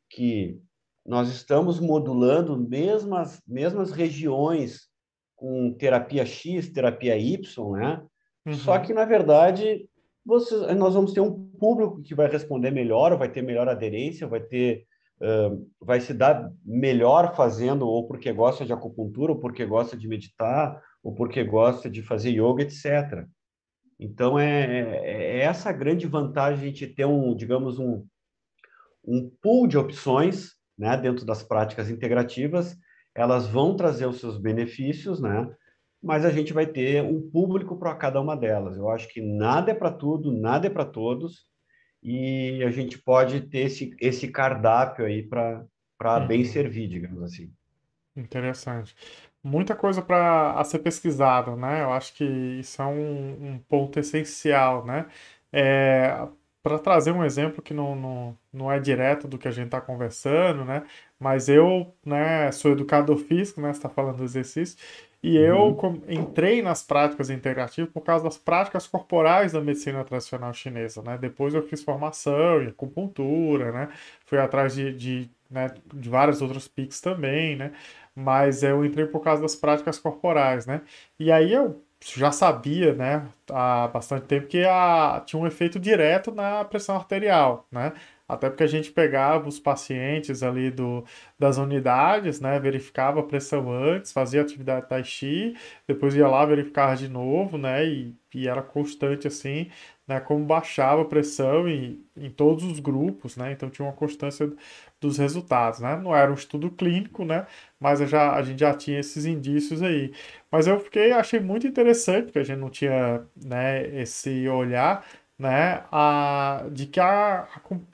que nós estamos modulando mesmas, mesmas regiões com terapia X, terapia Y, né? Uhum. Só que, na verdade, você, nós vamos ter um público que vai responder melhor, vai ter melhor aderência, vai ter uh, vai se dar melhor fazendo ou porque gosta de acupuntura, ou porque gosta de meditar, ou porque gosta de fazer yoga, etc. Então é, é, é essa grande vantagem de ter um, digamos um um pool de opções, né, dentro das práticas integrativas, elas vão trazer os seus benefícios, né? mas a gente vai ter um público para cada uma delas. Eu acho que nada é para tudo, nada é para todos, e a gente pode ter esse, esse cardápio aí para uhum. bem servir, digamos assim. Interessante. Muita coisa para ser pesquisada, né? Eu acho que isso é um, um ponto essencial, né? É, para trazer um exemplo que não, não, não é direto do que a gente está conversando, né? Mas eu né, sou educador físico, né? Você está falando do exercício. E eu uhum. entrei nas práticas integrativas por causa das práticas corporais da medicina tradicional chinesa, né? Depois eu fiz formação em acupuntura, né? Fui atrás de, de, né, de vários outros pics também, né? Mas eu entrei por causa das práticas corporais, né? E aí eu já sabia, né, há bastante tempo que a, tinha um efeito direto na pressão arterial, né? Até porque a gente pegava os pacientes ali do, das unidades, né? Verificava a pressão antes, fazia atividade tai chi, depois ia lá verificar de novo, né? E, e era constante assim, né? Como baixava a pressão em em todos os grupos, né? Então tinha uma constância dos resultados, né? Não era um estudo clínico, né? Mas já, a gente já tinha esses indícios aí. Mas eu fiquei, achei muito interessante, porque a gente não tinha, né? Esse olhar né? A, de que a,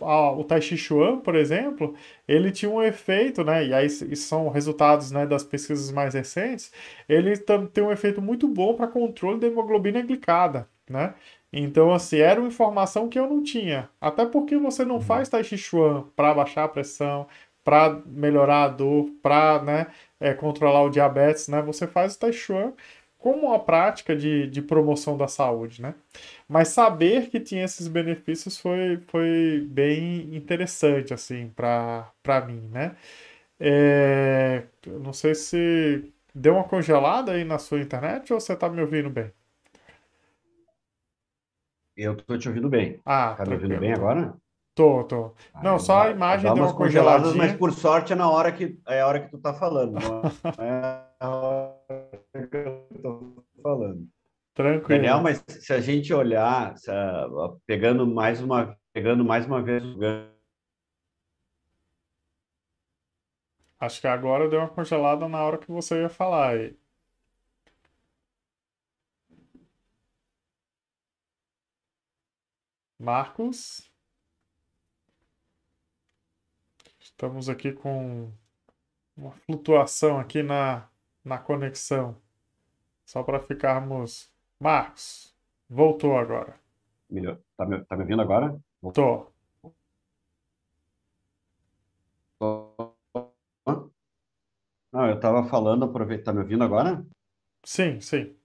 a, o Tai Chi Chuan, por exemplo, ele tinha um efeito, né? E aí e são resultados né, das pesquisas mais recentes, ele tem um efeito muito bom para controle da hemoglobina glicada, né? Então, assim, era uma informação que eu não tinha. Até porque você não uhum. faz Tai Chi Chuan para baixar a pressão, para melhorar a dor, para né, é, controlar o diabetes, né? Você faz o Tai Chuan como a prática de, de promoção da saúde, né? Mas saber que tinha esses benefícios foi, foi bem interessante, assim, para mim, né? É, não sei se deu uma congelada aí na sua internet ou você está me ouvindo bem? Eu tô te ouvindo bem. Ah, tá me ouvindo bem agora? Tô, tô. Ah, não, só a imagem deu uma congeladinha. Mas por sorte é na hora que é a hora que tu tá falando. Não é... [laughs] é é que eu estou falando. Tranquilo. Daniel, mas se a gente olhar, pegando mais uma, pegando mais uma vez o Acho que agora deu uma congelada na hora que você ia falar aí. Marcos? Estamos aqui com uma flutuação aqui na na conexão. Só para ficarmos. Marcos, voltou agora. Melhor. Tá me, tá me ouvindo agora? Voltou. Tô. Não, eu estava falando, aproveita. Tá me ouvindo agora? Sim, sim.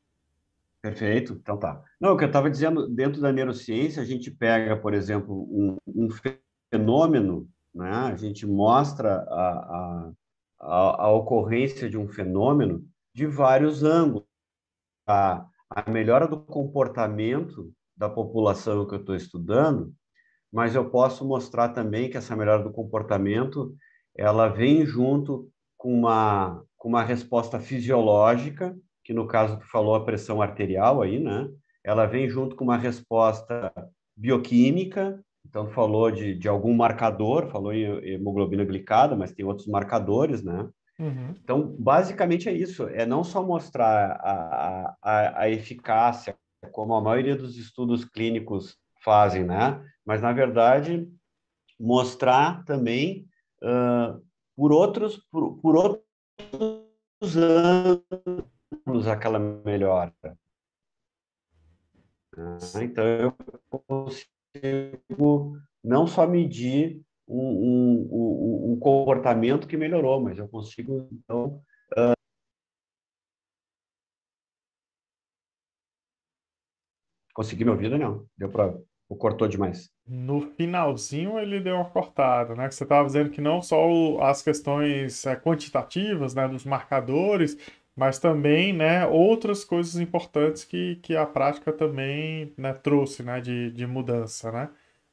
Perfeito, então tá. Não, o que eu estava dizendo, dentro da neurociência, a gente pega, por exemplo, um, um fenômeno, né? a gente mostra a, a, a, a ocorrência de um fenômeno de vários ângulos. A, a melhora do comportamento da população que eu estou estudando, mas eu posso mostrar também que essa melhora do comportamento ela vem junto com uma, com uma resposta fisiológica, que no caso tu falou a pressão arterial aí, né? Ela vem junto com uma resposta bioquímica, então, falou de, de algum marcador, falou em hemoglobina glicada, mas tem outros marcadores, né? Uhum. Então, basicamente é isso, é não só mostrar a, a, a eficácia, como a maioria dos estudos clínicos fazem, né? Mas, na verdade, mostrar também uh, por outros por, por outros anos aquela melhora. Então eu consigo consigo não só medir um, um, um, comportamento que melhorou, mas eu consigo, então, uh, Consegui me ouvir não? Deu para ou cortou demais? No finalzinho ele deu uma cortada, né? Que você estava dizendo que não só as questões eh, quantitativas, né, dos marcadores, mas também né, outras coisas importantes que, que a prática também né, trouxe né, de, de mudança. Né?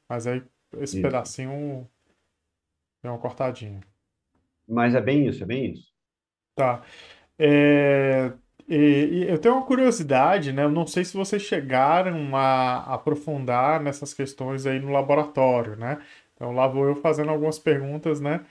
Mas aí esse isso. pedacinho deu uma cortadinha. Mas é bem isso, é bem isso. Tá. É, e, e eu tenho uma curiosidade, né? Eu não sei se vocês chegaram a aprofundar nessas questões aí no laboratório, né? Então lá vou eu fazendo algumas perguntas, né?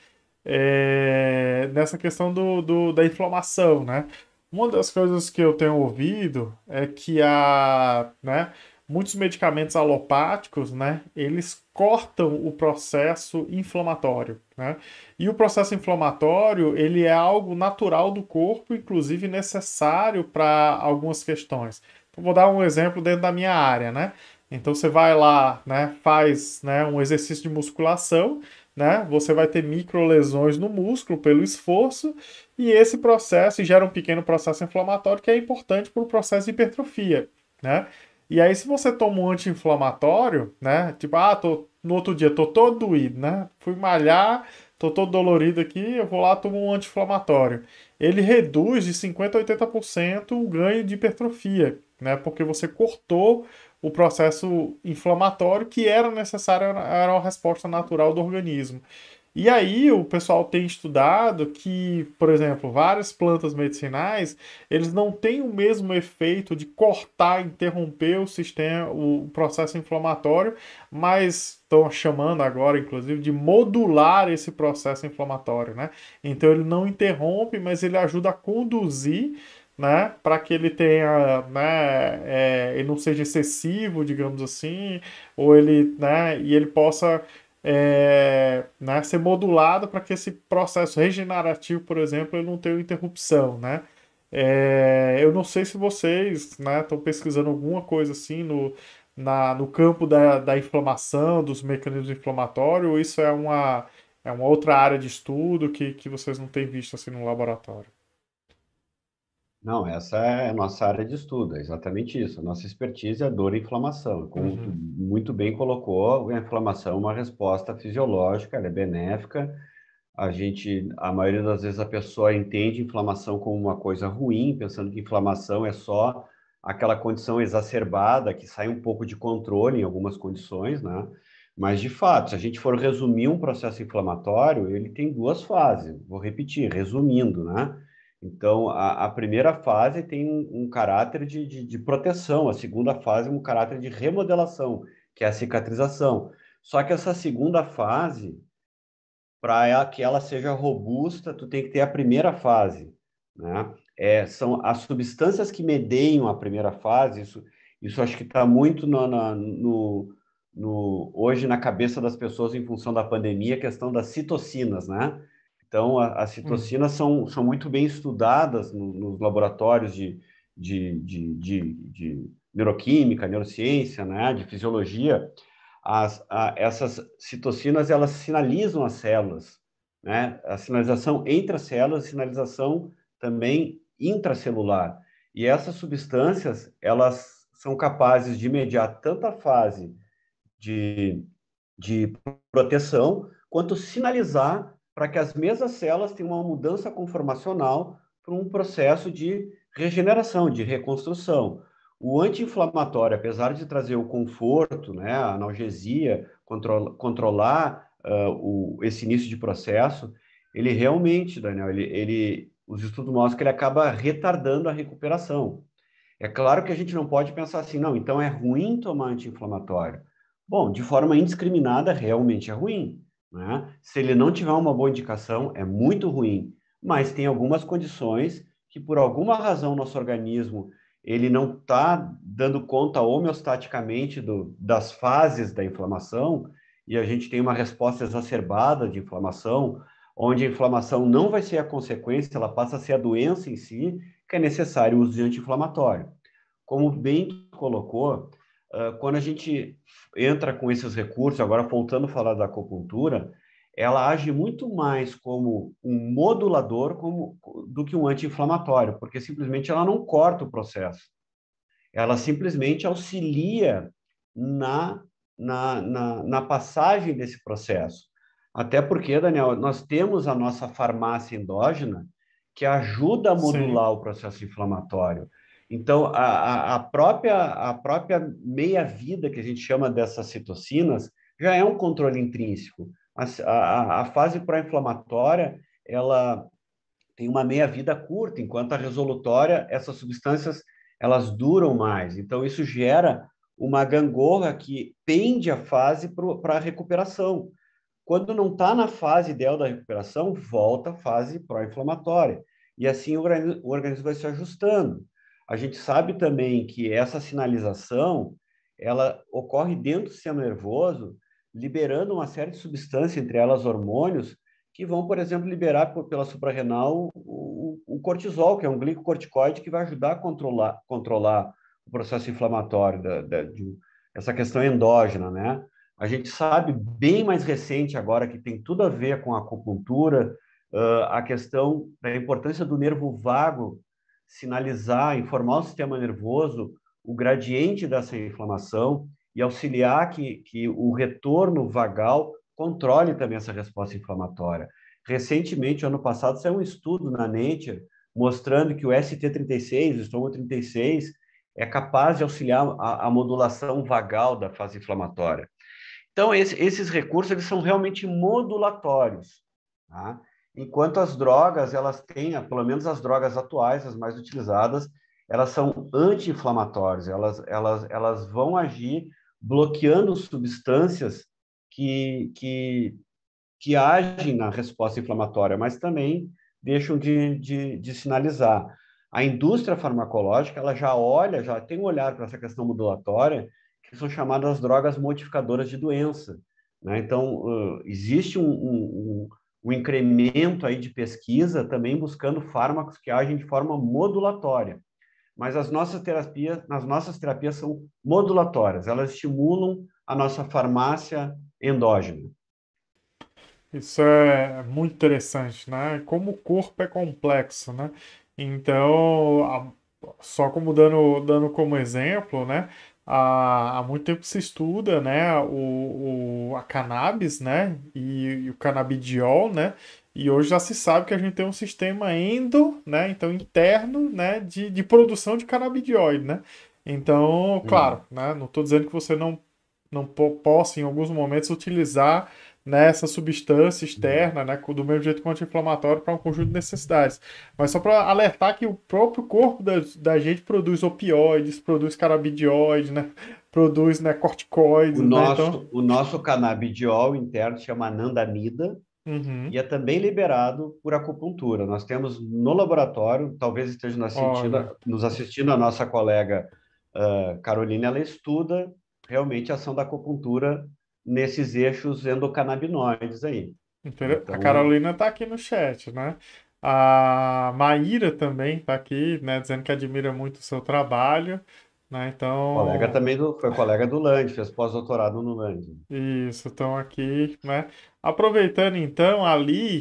é, nessa questão do, do, da inflamação, né? Uma das coisas que eu tenho ouvido é que a, né, muitos medicamentos alopáticos, né, eles cortam o processo inflamatório, né? E o processo inflamatório, ele é algo natural do corpo, inclusive necessário para algumas questões. Então, vou dar um exemplo dentro da minha área, né? Então você vai lá, né, faz, né, um exercício de musculação, né? Você vai ter micro lesões no músculo pelo esforço e esse processo gera um pequeno processo inflamatório que é importante para o processo de hipertrofia, né? E aí se você toma um anti-inflamatório, né? Tipo, ah, tô, no outro dia tô todo doído, né? Fui malhar, tô todo dolorido aqui, eu vou lá tomo um anti-inflamatório. Ele reduz de 50 a 80% o ganho de hipertrofia, né? Porque você cortou o processo inflamatório que era necessário, era uma resposta natural do organismo. E aí o pessoal tem estudado que, por exemplo, várias plantas medicinais, eles não têm o mesmo efeito de cortar, interromper o sistema, o processo inflamatório, mas estão chamando agora, inclusive, de modular esse processo inflamatório, né? Então ele não interrompe, mas ele ajuda a conduzir né? Para que ele tenha, né? É, ele não seja excessivo, digamos assim, ou ele, né? E ele possa é, né, ser modulado para que esse processo regenerativo, por exemplo, ele não tenha interrupção, né? É, eu não sei se vocês estão né, pesquisando alguma coisa assim no, na, no campo da, da inflamação, dos mecanismos inflamatórios, ou isso é uma, é uma outra área de estudo que, que vocês não têm visto assim no laboratório? Não, essa é a nossa área de estudo, é exatamente isso. A nossa expertise é dor e inflamação. É como uhum. tu muito bem colocou, a inflamação é uma resposta fisiológica, ela é benéfica. A gente, a maioria das vezes, a pessoa entende inflamação como uma coisa ruim, pensando que inflamação é só aquela condição exacerbada que sai um pouco de controle em algumas condições, né? Mas, de fato, se a gente for resumir um processo inflamatório, ele tem duas fases. Vou repetir, resumindo, né? Então, a, a primeira fase tem um, um caráter de, de, de, proteção, a segunda fase é um caráter de remodelação, que é a cicatrização. Só que essa segunda fase, para que ela seja robusta, tu tem que ter a primeira fase. Né? É, são as substâncias que medeiam a primeira fase, isso, isso acho que está muito no, no, no, hoje na cabeça das pessoas em função da pandemia, a questão das citocinas, né? Então, as citocinas são, são muito bem estudadas no, nos laboratórios de, de, de, de, de neuroquímica, neurociência, né, de fisiologia. As, a, essas citocinas, elas sinalizam as células, né? A sinalização entre as células, sinalização também intracelular. E essas substâncias, elas são capazes de mediar tanto a fase de, de proteção, quanto sinalizar para que as mesmas células tenham uma mudança conformacional para um processo de regeneração, de reconstrução. O anti-inflamatório, apesar de trazer o conforto, né, a analgesia, controlar uh, o, esse início de processo, ele realmente, Daniel, ele, ele, os estudos mostram que ele acaba retardando a recuperação. É claro que a gente não pode pensar assim, não, então é ruim tomar anti-inflamatório. Bom, de forma indiscriminada, realmente é ruim. Né? Se ele não tiver uma boa indicação, é muito ruim, mas tem algumas condições que, por alguma razão, nosso organismo ele não está dando conta homeostaticamente do, das fases da inflamação, e a gente tem uma resposta exacerbada de inflamação, onde a inflamação não vai ser a consequência, ela passa a ser a doença em si, que é necessário o uso de anti-inflamatório. Como bem colocou, ah, quando a gente entra com esses recursos, agora voltando a falar da acupuntura, ela age muito mais como um modulador como, do que um anti-inflamatório, porque simplesmente ela não corta o processo. Ela simplesmente auxilia na, na, na, na passagem desse processo. Até porque, Daniel, nós temos a nossa farmácia endógena que ajuda a modular Sim. o processo inflamatório. Então, a, a, própria, a própria meia-vida que a gente chama dessas citocinas já é um controle intrínseco. A, a, a fase pró-inflamatória ela tem uma meia-vida curta, enquanto a resolutória, essas substâncias elas duram mais. Então, isso gera uma gangorra que pende a fase para a recuperação. Quando não está na fase ideal da recuperação, volta à fase pró-inflamatória. E assim o organismo vai se ajustando. A gente sabe também que essa sinalização ela ocorre dentro do sistema nervoso, liberando uma série de substâncias, entre elas hormônios, que vão, por exemplo, liberar pela suprarrenal o, o cortisol, que é um glicocorticoide que vai ajudar a controlar, controlar o processo inflamatório, da, da, de, essa questão endógena, né? A gente sabe, bem mais recente agora, que tem tudo a ver com a acupuntura, uh, a questão da importância do nervo vago sinalizar, informar o sistema nervoso o gradiente dessa inflamação e auxiliar que, que o retorno vagal controle também essa resposta inflamatória. Recentemente, ano passado, saiu um estudo na Nature mostrando que o ST36, o estômago 36, é capaz de auxiliar a, a modulação vagal da fase inflamatória. Então, esse, esses recursos eles são realmente modulatórios. Tá? enquanto as drogas, elas têm, pelo menos as drogas atuais, as mais utilizadas, elas são anti-inflamatórias, elas, elas, elas vão agir bloqueando substâncias que, que, que agem na resposta inflamatória, mas também deixam de, de, de sinalizar. A indústria farmacológica ela já olha, já tem um olhar para essa questão modulatória, que são chamadas drogas modificadoras de doença. Né? Então, uh, existe um, um, o incremento aí de pesquisa também buscando fármacos que agem de forma modulatória. Mas as nossas terapias, nas nossas terapias são modulatórias, elas estimulam a nossa farmácia endógena. Isso é muito interessante, né? Como o corpo é complexo, né? Então, a, só como dando, dando como exemplo, né? há, há muito tempo se estuda, né, o, o a cannabis, né, e, e, o canabidiol, né, e hoje já se sabe que a gente tem um sistema endo, né, então interno, né, de, de produção de canabidioide, né. Então, hum. claro, hum. né, não estou dizendo que você não, não possa, em alguns momentos, utilizar né, substância uhum. externa, né, do mesmo jeito que o anti-inflamatório, para um conjunto de necessidades. Mas só para alertar que o próprio corpo da, da gente produz opioides, produz carabidioides, né, produz né, corticoides. O, né, então nosso, então... o nosso canabidiol interno chama anandamida. Uhum. E é também liberado por acupuntura. Nós temos no laboratório, talvez esteja nos assistindo, nos assistindo a nossa colega uh, Carolina, ela estuda realmente a ação da acupuntura nesses eixos endocannabinoides aí. Então... A Carolina está aqui no chat, né? A Maíra também está aqui, né, dizendo que admira muito o seu trabalho. Né, então... Colega também do, foi colega do Land, fez pós-doutorado no Land. Isso, estão aqui, né? Aproveitando então, a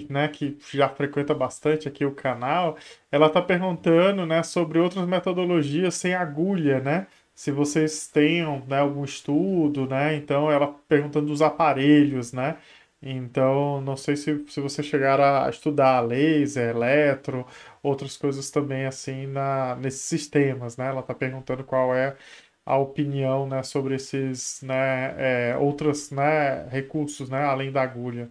né, que já frequenta bastante aqui o canal, ela está perguntando né, sobre outras metodologias sem agulha, né? se vocês tenham né, algum estudo, né? Então, ela perguntando dos aparelhos, né? Então, não sei se, se você chegar a estudar laser, eletro, outras coisas também assim na, nesses sistemas, né? Ela está perguntando qual é a opinião né, sobre esses né, é, outros né, recursos né, além da agulha.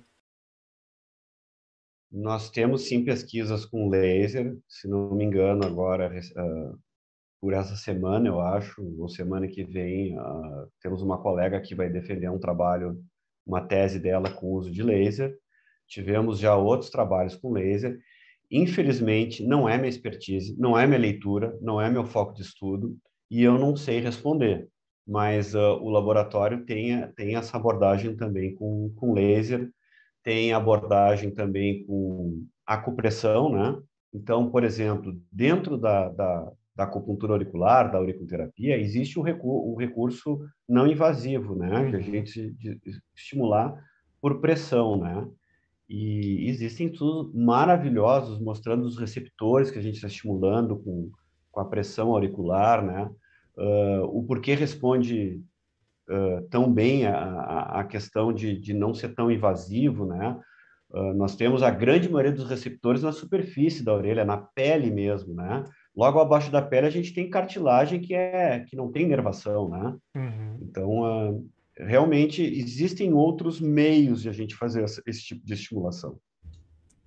Nós temos sim pesquisas com laser, se não me engano, agora ah, por essa semana, eu acho, ou semana que vem, uh, temos uma colega que vai defender um trabalho, uma tese dela com uso de laser. Tivemos já outros trabalhos com laser. Infelizmente, não é minha expertise, não é minha leitura, não é meu foco de estudo e eu não sei responder. Mas uh, o laboratório tem, tem essa abordagem também com, com laser, tem abordagem também com acupressão né? Então, por exemplo, dentro da, da, da acupuntura auricular, da auriculoterapia, existe o, recu o recurso não invasivo, né? Que a uhum. gente estimular por pressão, né? E existem estudos maravilhosos mostrando os receptores que a gente está estimulando com, com a pressão auricular, né? Uh, o porquê responde uh, tão bem a, a, a questão de, de, não ser tão invasivo, né? Uh, nós temos a grande maioria dos receptores na superfície da orelha, na pele mesmo, né? Logo abaixo da pele a gente tem cartilagem que é que não tem nervação, né? Uhum. Então, uh, realmente existem outros meios de a gente fazer essa, esse tipo de estimulação.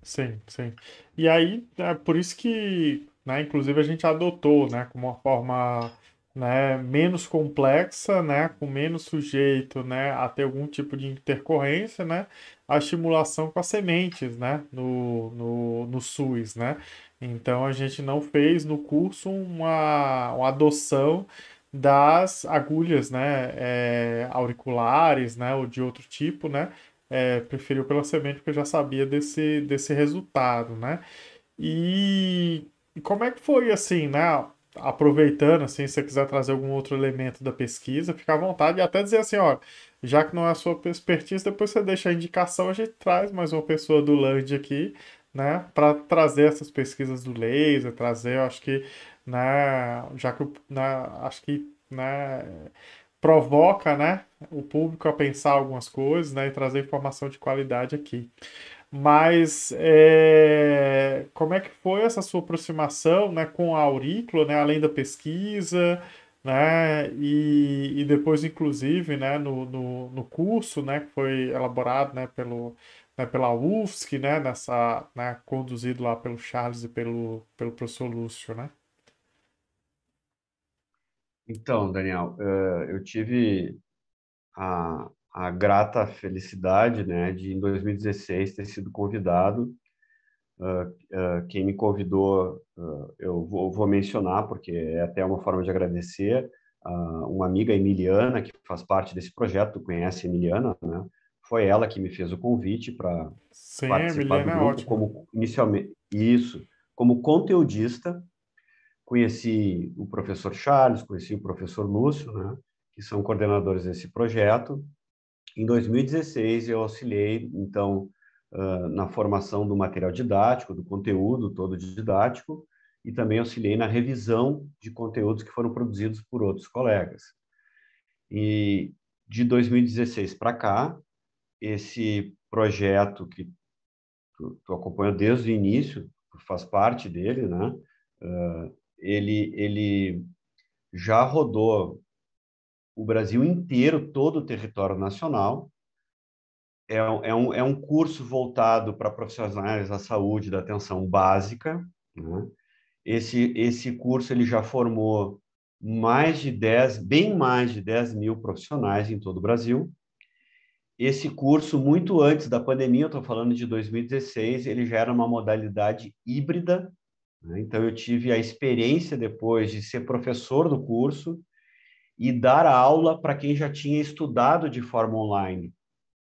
Sim, sim. E aí é por isso que, né, inclusive a gente adotou, né, como uma forma né, menos complexa, né, com menos sujeito, né, a ter algum tipo de intercorrência, né, a estimulação com as sementes, né, no, no, no SUS, né. Então a gente não fez no curso uma, uma adoção das agulhas né, é, auriculares né, ou de outro tipo, né? É, preferiu pela semente porque já sabia desse, desse resultado, né? E, e como é que foi assim, né? aproveitando, assim, se você quiser trazer algum outro elemento da pesquisa, fica à vontade e até dizer assim, ó, já que não é a sua expertise, depois você deixa a indicação, a gente traz mais uma pessoa do Land aqui né, para trazer essas pesquisas do laser, trazer, eu acho que, né, já que, né, acho que, né, provoca, né, o público a pensar algumas coisas, né, e trazer informação de qualidade aqui. Mas é, como é que foi essa sua aproximação, né, com a aurículo, né, além da pesquisa, né? E, e depois, inclusive, né, no, no, no curso, né, que foi elaborado, né, pelo, né, pela UFSC, né, nessa, né, conduzido lá pelo Charles e pelo, pelo professor Lúcio, né? Então, Daniel, eh, eu tive a, a grata felicidade, né, de em 2016 ter sido convidado. Eh, eh, quem me convidou, eu vou, vou mencionar, porque é até uma forma de agradecer, ah, uma amiga Emiliana, que faz parte desse projeto, conhece a Emiliana, né? foi ela que me fez o convite para participar do grupo é como inicialmente isso, como conteudista. Conheci o professor Charles, conheci o professor Lúcio, né, que são coordenadores desse projeto. Em 2016 eu auxiliei então ah, na formação do material didático, do conteúdo todo didático, e também auxiliei na revisão de conteúdos que foram produzidos por outros colegas. E de 2016 para cá, esse projeto que tu, tu desde o início, faz parte dele, né? Uh, ele, ele já rodou o Brasil inteiro, todo o território nacional. É, é, um, é um curso voltado para profissionais da saúde, da atenção básica. Né? Esse, esse curso ele já formou mais de 10, bem mais de 10 mil profissionais em todo o Brasil. Esse curso, muito antes da pandemia, eu estou falando de 2016, ele já era uma modalidade híbrida. Né? Então, eu tive a experiência depois de ser professor do curso e dar aula para quem já tinha estudado de forma online.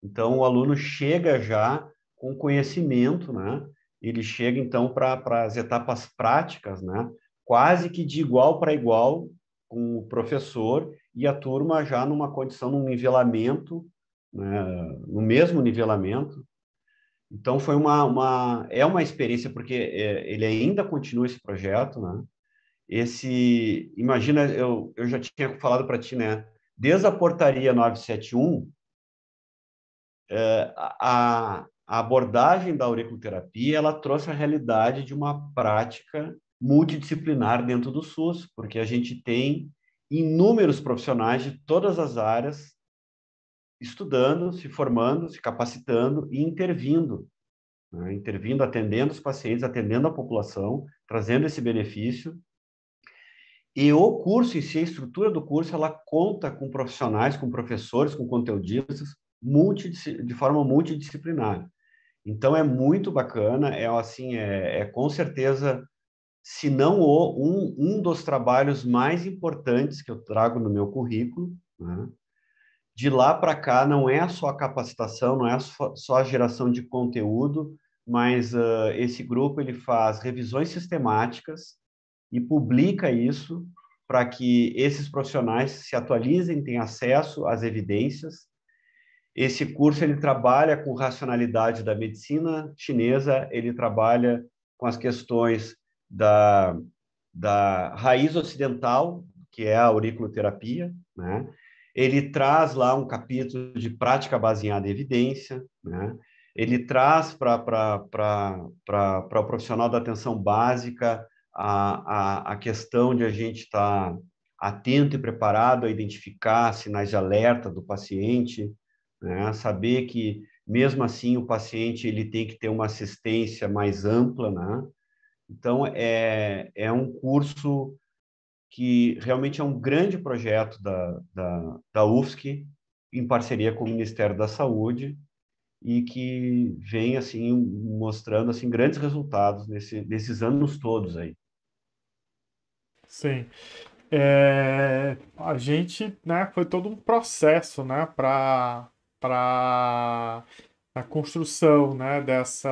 Então, o aluno chega já com conhecimento, né? ele chega, então, para as etapas práticas, né? quase que de igual para igual com o professor e a turma já numa condição, num nivelamento né, no mesmo nivelamento. Então foi uma, uma é uma experiência porque é, ele ainda continua esse projeto, né? Esse imagina eu, eu já tinha falado para ti, né? Desde a portaria 971 é, a, a abordagem da auriculoterapia ela trouxe a realidade de uma prática multidisciplinar dentro do SUS, porque a gente tem inúmeros profissionais de todas as áreas estudando, se formando, se capacitando e intervindo. Né? Intervindo, atendendo os pacientes, atendendo a população, trazendo esse benefício. E o curso em si, a estrutura do curso, ela conta com profissionais, com professores, com conteudistas, de forma multidisciplinar. Então é muito bacana, é assim, é, é com certeza, se não o, um, um dos trabalhos mais importantes que eu trago no meu currículo, né? de lá para cá não é só a capacitação, não é só a geração de conteúdo, mas uh, esse grupo ele faz revisões sistemáticas e publica isso para que esses profissionais se atualizem, tenham acesso às evidências. Esse curso ele trabalha com racionalidade da medicina chinesa, ele trabalha com as questões da, da raiz ocidental, que é a auriculoterapia, né? ele traz lá um capítulo de prática baseada em evidência, né? ele traz para o profissional da atenção básica a, a, a questão de a gente estar tá atento e preparado a identificar sinais de alerta do paciente, né? saber que, mesmo assim, o paciente ele tem que ter uma assistência mais ampla. Né? Então, é, é um curso que realmente é um grande projeto da, da, da UFSC, em parceria com o Ministério da Saúde, e que vem assim mostrando assim grandes resultados nesse, nesses anos todos aí. Sim. É, a gente, né, foi todo um processo, né, para para a construção, né, dessa,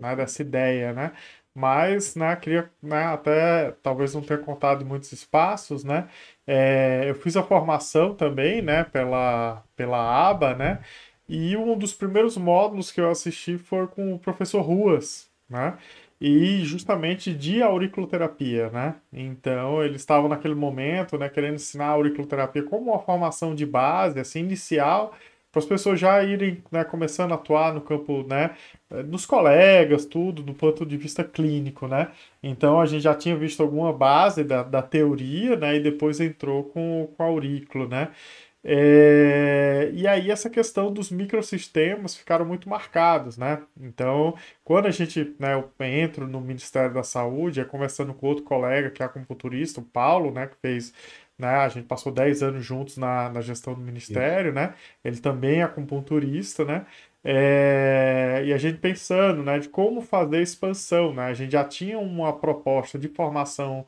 né, dessa ideia, né? mas né, queria né, até talvez não ter contado muitos espaços, né? É, eu fiz a formação também, né? Pela, pela aba, né? E um dos primeiros módulos que eu assisti foi com o professor Ruas, né? E justamente de auriculoterapia, né? Então, eles estavam naquele momento, né, querendo ensinar a auriculoterapia como uma formação de base, assim, inicial, para as pessoas já irem né, começando a atuar no campo, né, eh, dos colegas, tudo, do ponto de vista clínico, né? Então a gente já tinha visto alguma base da, da teoria, né, e depois entrou com, com o aurículo, né? É, e aí essa questão dos microsistemas ficaram muito marcados, né? Então, quando a gente, né, eu entro no Ministério da Saúde, é conversando com outro colega que é acupunturista, o Paulo, né, que fez né? A gente passou 10 anos juntos na, na gestão do ministério, né? Ele também é acupunturista, né? É... e a gente pensando, né, de como fazer expansão, né? A gente já tinha uma proposta de formação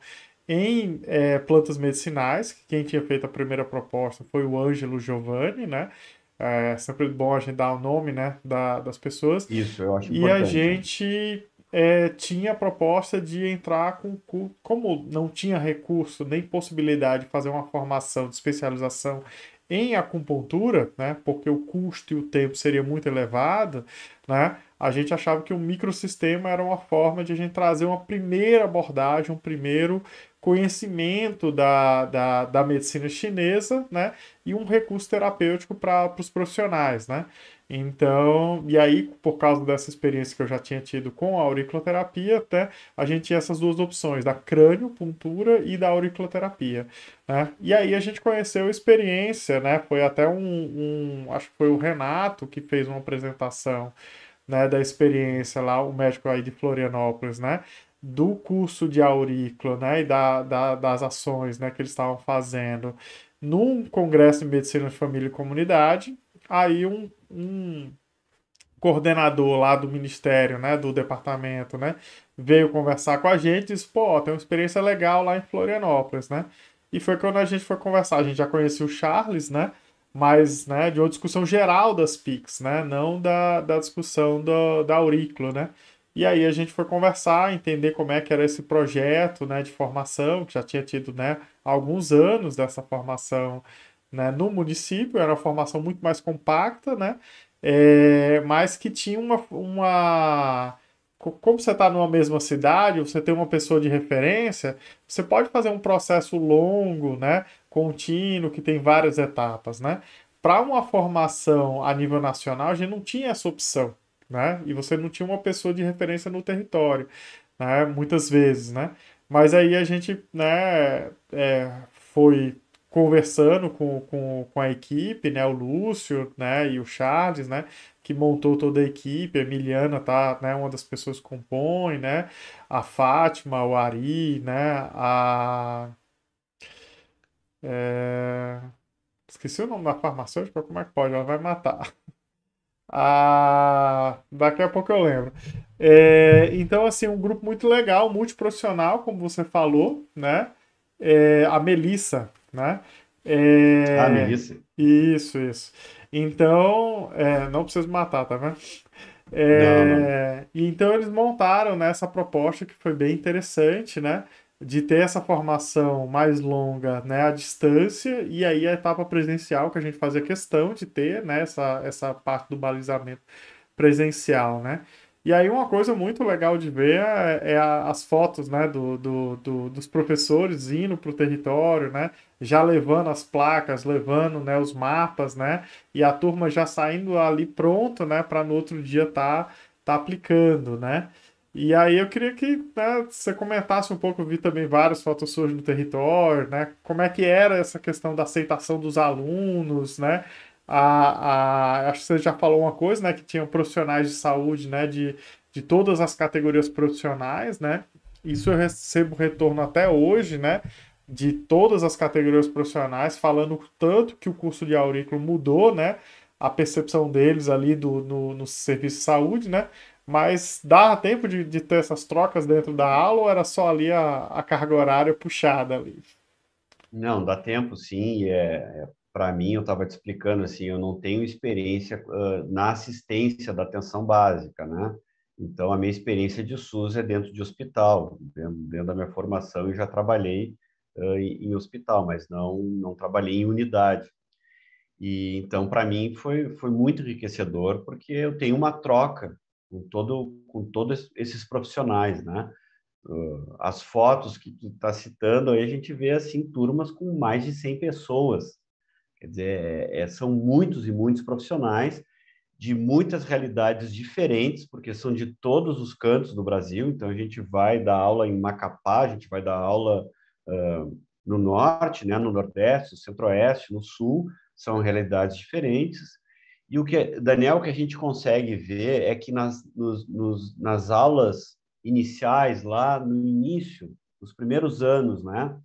em é, plantas medicinais, que quem tinha feito a primeira proposta foi o Ângelo Giovanni, né? É sempre bom a gente dar o nome, né, da, das pessoas. Isso, eu acho E importante. a gente é, tinha a proposta de entrar com como não tinha recurso nem possibilidade de fazer uma formação de especialização em acupuntura, né, porque o custo e o tempo seria muito elevado, né, a gente achava que o microsistema era uma forma de a gente trazer uma primeira abordagem, um primeiro conhecimento da, da, da medicina chinesa, né, e um recurso terapêutico para os profissionais, né. Então, e aí, por causa dessa experiência que eu já tinha tido com a auriculoterapia, até a gente tinha essas duas opções, da crânio crâniopuntura e da auriculoterapia. Né? E aí a gente conheceu a experiência, né? Foi até um, um acho que foi o Renato que fez uma apresentação né, da experiência lá, o médico aí de Florianópolis, né? Do curso de aurículo, né? E da, da, das ações né, que eles estavam fazendo num congresso de medicina de família e comunidade, Aí um, um coordenador lá do ministério, né, do departamento, né, veio conversar com a gente e disse, pô, tem uma experiência legal lá em Florianópolis, né? E foi quando a gente foi conversar, a gente já conhecia o Charles, né? Mas, né, de uma discussão geral das PICs, né? Não da, da discussão do, da aurícula, né? E aí a gente foi conversar, entender como é que era esse projeto, né, de formação, que já tinha tido, né, alguns anos dessa formação né, no município, era uma formação muito mais compacta, né, é, mas que tinha uma, uma como você está numa mesma cidade, você tem uma pessoa de referência, você pode fazer um processo longo, né, contínuo, que tem várias etapas, né? Para uma formação a nível nacional, a gente não tinha essa opção, né? E você não tinha uma pessoa de referência no território, né? Muitas vezes, né? Mas aí a gente, né, é, foi conversando com, com, com a equipe, né, o Lúcio, né, e o Charles, né, que montou toda a equipe, a Emiliana tá, né, uma das pessoas que compõe, né, a Fátima, o Ari, né, a... É... Esqueci o nome da farmacêutica, como é que pode? Ela vai matar. Ah, daqui a pouco eu lembro. É, então, assim, um grupo muito legal, multiprofissional, como você falou, né? É, a Melissa, né? É... Ah, milícia. Isso, isso. Então, é, não preciso matar, tá vendo? É, não, não. Então eles montaram né, essa proposta que foi bem interessante, né? De ter essa formação mais longa né, à distância, e aí a etapa presencial que a gente fazia questão de ter, né? Essa, essa parte do balizamento presencial, né? E aí uma coisa muito legal de ver é, é a, as fotos né, do, do, do dos professores indo para o território, né, já levando as placas, levando né, os mapas, né, e a turma já saindo ali pronto né, para no outro dia tá, tá aplicando. Né. E aí eu queria que né, você comentasse um pouco, eu vi também várias fotos suas no território, né, como é que era essa questão da aceitação dos alunos, né, a, a, acho que você já falou uma coisa, né, que tinham profissionais de saúde, né, de, de todas as categorias profissionais, né, isso eu recebo retorno até hoje, né, de todas as categorias profissionais, falando tanto que o curso de aurículo mudou, né, a percepção deles ali do, no, no serviço de saúde, né, mas dá tempo de, de ter essas trocas dentro da aula ou era só ali a, a carga horária puxada ali? Não, dá tempo sim, é, é para mim, eu estava te explicando assim, eu não tenho experiência uh, na assistência da atenção básica, né? Então, a minha experiência de SUS é dentro de hospital, dentro, dentro da minha formação eu já trabalhei uh, em, em, hospital, mas não não trabalhei em unidade. E então, para mim foi foi muito enriquecedor porque eu tenho uma troca com todo com todos esses profissionais, né? Uh, as fotos que tu está citando aí a gente vê assim turmas com mais de 100 pessoas Quer dizer, é, é, são muitos e muitos profissionais de muitas realidades diferentes, porque são de todos os cantos do Brasil. Então, a gente vai dar aula em Macapá, a gente vai dar aula uh, no Norte, né, no Nordeste, no Centro-Oeste, no Sul, são realidades diferentes. E o que, é, Daniel, o que a gente consegue ver é que nas, nos, nos, nas aulas iniciais, lá no início, nos primeiros anos, né,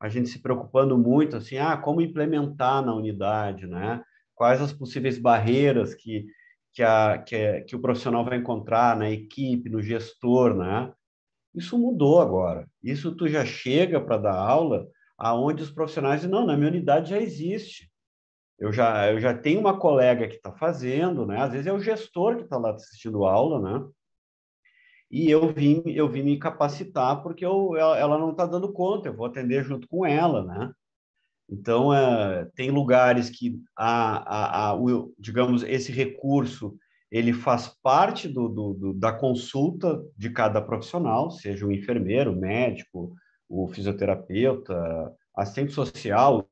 a gente se preocupando muito, assim, ah, como implementar na unidade, né? Quais as possíveis barreiras que, que, a, que, que o profissional vai encontrar na equipe, no gestor, né? Isso mudou agora. Isso tu já chega para dar aula aonde os profissionais dizem, não, na minha unidade já existe. Eu já, eu já tenho uma colega que está fazendo, né? Às vezes é o gestor que está lá assistindo aula, né? e eu vim eu vim me capacitar porque eu, ela, não está dando conta eu vou atender junto com ela né então é, tem lugares que a, a, a o, digamos esse recurso ele faz parte do, do, do, da consulta de cada profissional seja o enfermeiro médico o fisioterapeuta assistente social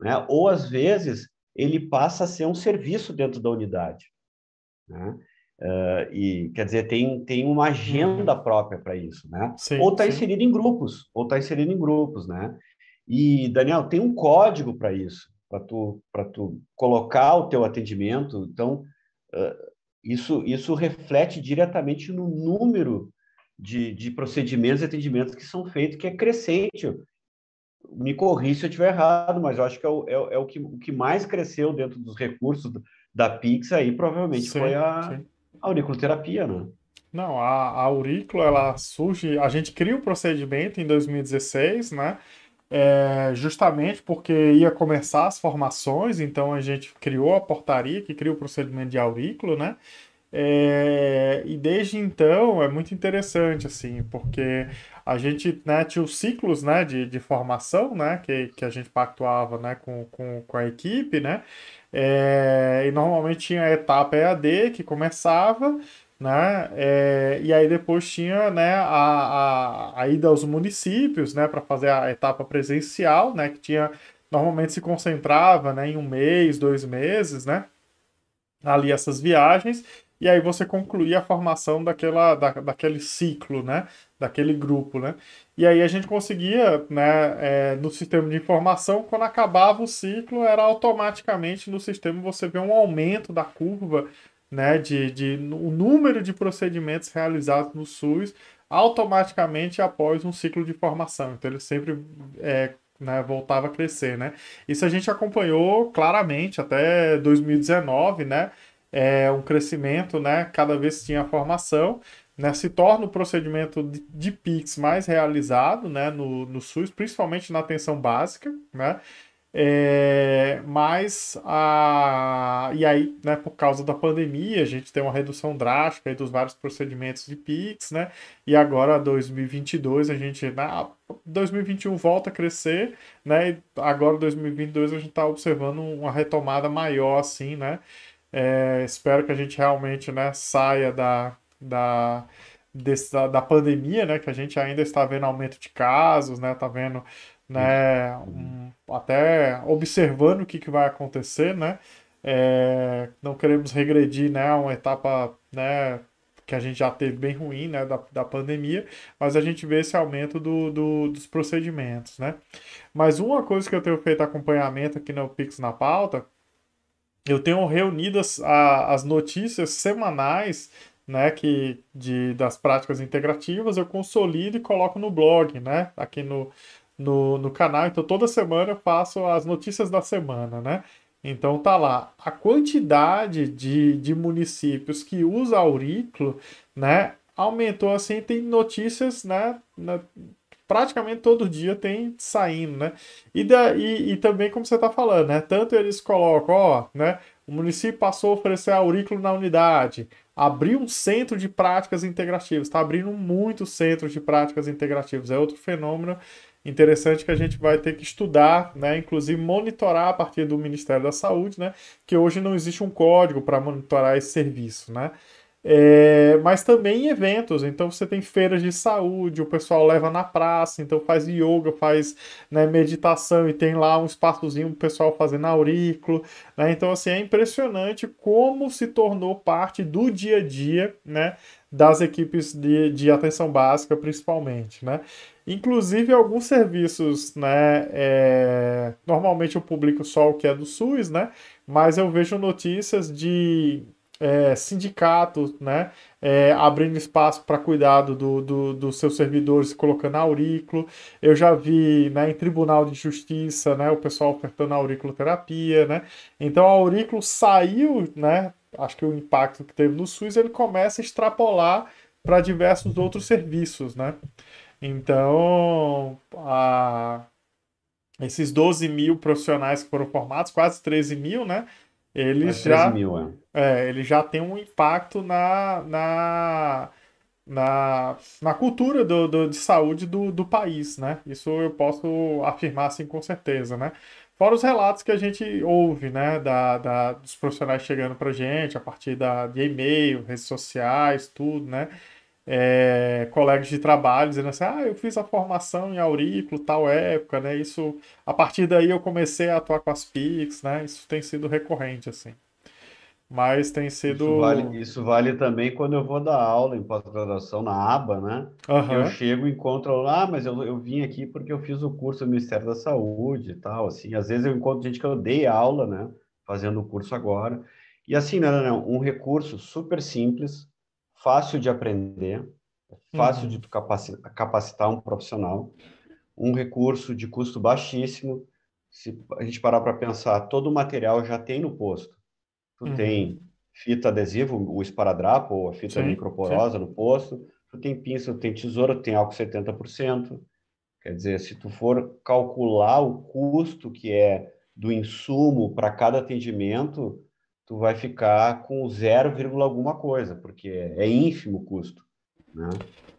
né? ou às vezes ele passa a ser um serviço dentro da unidade né? Uh, e quer dizer, tem, tem uma agenda uhum. própria para isso, né? Sim, ou está inserido em grupos, ou está inserido em grupos, né? E, Daniel, tem um código para isso, para tu, tu colocar o teu atendimento. Então, uh, isso, isso reflete diretamente no número de, de procedimentos e atendimentos que são feitos, que é crescente. Me corri se eu estiver errado, mas eu acho que é o, é, é, o, que, o que mais cresceu dentro dos recursos da Pix aí, provavelmente sim, foi a, sim auriculoterapia, né? Não, a, a aurícula, ela surge, a gente cria o um procedimento em 2016, né? É, justamente porque ia começar as formações, então a gente criou a portaria que cria o procedimento de aurículo, né? É, e desde então é muito interessante, assim, porque a gente né, tinha os ciclos né, de, de formação, né, que, que a gente pactuava né, com, com, com a equipe, né, é, e normalmente tinha a etapa EAD que começava, né? É, e aí depois tinha né, a, a, a ida aos municípios né, para fazer a etapa presencial, né? Que tinha normalmente se concentrava né, em um mês, dois meses, né? Ali essas viagens e aí você concluir a formação daquela, da, daquele ciclo, né? Daquele grupo, né? E aí a gente conseguia, né, é, no sistema de informação, quando acabava o ciclo, era automaticamente no sistema você vê um aumento da curva, né, de, de o número de procedimentos realizados no SUS automaticamente após um ciclo de formação. Então ele sempre é, né, voltava a crescer, né? Isso a gente acompanhou claramente até 2019, né? é, um crescimento, né? Cada vez tinha formação, né? Se torna o procedimento de, de PIX mais realizado, né? No, no SUS, principalmente na atenção básica, né? É, mas a, e aí, né, por causa da pandemia, a gente tem uma redução drástica aí dos vários procedimentos de PIX, né? E agora 2022 a gente na né, 2021 volta a crescer, né? E agora 2022 a gente está observando uma retomada maior assim, né? É, espero que a gente realmente né, saia da, da, da, pandemia, né? Que a gente ainda está vendo aumento de casos, né? Tá vendo, né? Uhum. Um, até observando o que, que vai acontecer, né? É, não queremos regredir, né? A uma etapa, né? que a gente já teve bem ruim, né, da, da pandemia, mas a gente vê esse aumento do, do, dos procedimentos, né. Mas uma coisa que eu tenho feito acompanhamento aqui no Pix na Pauta eu tenho reunidas a, as notícias semanais né, que de, das práticas integrativas, eu consolido e coloco no blog, né, aqui no, no, no canal. Então, toda semana eu faço as notícias da semana, né? Então, tá lá. A quantidade de, de municípios que usa aurículo, né, aumentou, assim, tem notícias, né, na, praticamente todo dia tem saindo, né? E, da, e, e também, como você está falando, né? Tanto eles colocam, ó, né? O município passou a oferecer aurículo na unidade, abriu um centro de práticas integrativas, está abrindo muitos centros de práticas integrativas. É outro fenômeno interessante que a gente vai ter que estudar, né? Inclusive monitorar a partir do Ministério da Saúde, né? Que hoje não existe um código para monitorar esse serviço, né? É, mas também em eventos, então você tem feiras de saúde, o pessoal leva na praça, então faz yoga, faz né, meditação e tem lá um espaçozinho o pessoal fazendo aurículo, né? Então assim, é impressionante como se tornou parte do dia a dia, né? Das equipes de, de atenção básica, principalmente, né? Inclusive, alguns serviços, né? É... Normalmente eu publico só o que é do SUS, né? Mas eu vejo notícias de é, sindicatos, né? É, abrindo espaço para cuidado do, do, dos seus servidores, colocando aurículo. Eu já vi né, em tribunal de justiça né, o pessoal ofertando auriculoterapia. Né? Então, a aurículo saiu, né, acho que o impacto que teve no SUS, ele começa a extrapolar para diversos outros serviços. Né? Então, a... esses 12 mil profissionais que foram formados, quase 13 mil, né? ele já mil, é. é. ele já tem um impacto na na na, na cultura do, do, de saúde do, do país, né? Isso eu posso afirmar assim com certeza, né? Fora os relatos que a gente ouve, né, da, da dos profissionais chegando para gente a partir da, de e-mail, redes sociais, tudo, né? é, colegas de trabalho dizendo assim: ah, eu fiz a formação em aurículo, tal época, né? Isso, a partir daí eu comecei a atuar com as PICs, né? Isso tem sido recorrente, assim. Mas tem sido. Isso vale, isso vale também quando eu vou dar aula em pós-graduação na aba, né? Uhum. Eu chego e encontro lá, ah, mas eu, eu vim aqui porque eu fiz o curso do Ministério da Saúde e tal, assim. Às vezes eu encontro gente que eu dei aula, né? Fazendo o curso agora. E assim, né, um recurso super simples, fácil de aprender, fácil uhum. de capacitar, capacitar um profissional, um recurso de custo baixíssimo. Se a gente parar para pensar, todo o material já tem no posto. Tu uhum. tem fita adesiva, o esparadrapo ou a fita sim, microporosa sim. no posto, tu tem pinça, tu tem tesoura, tu tem álcool 70%. Quer dizer, se tu for calcular o custo que é do insumo para cada atendimento, tu vai ficar com 0, alguma coisa, porque é ínfimo o custo. Né?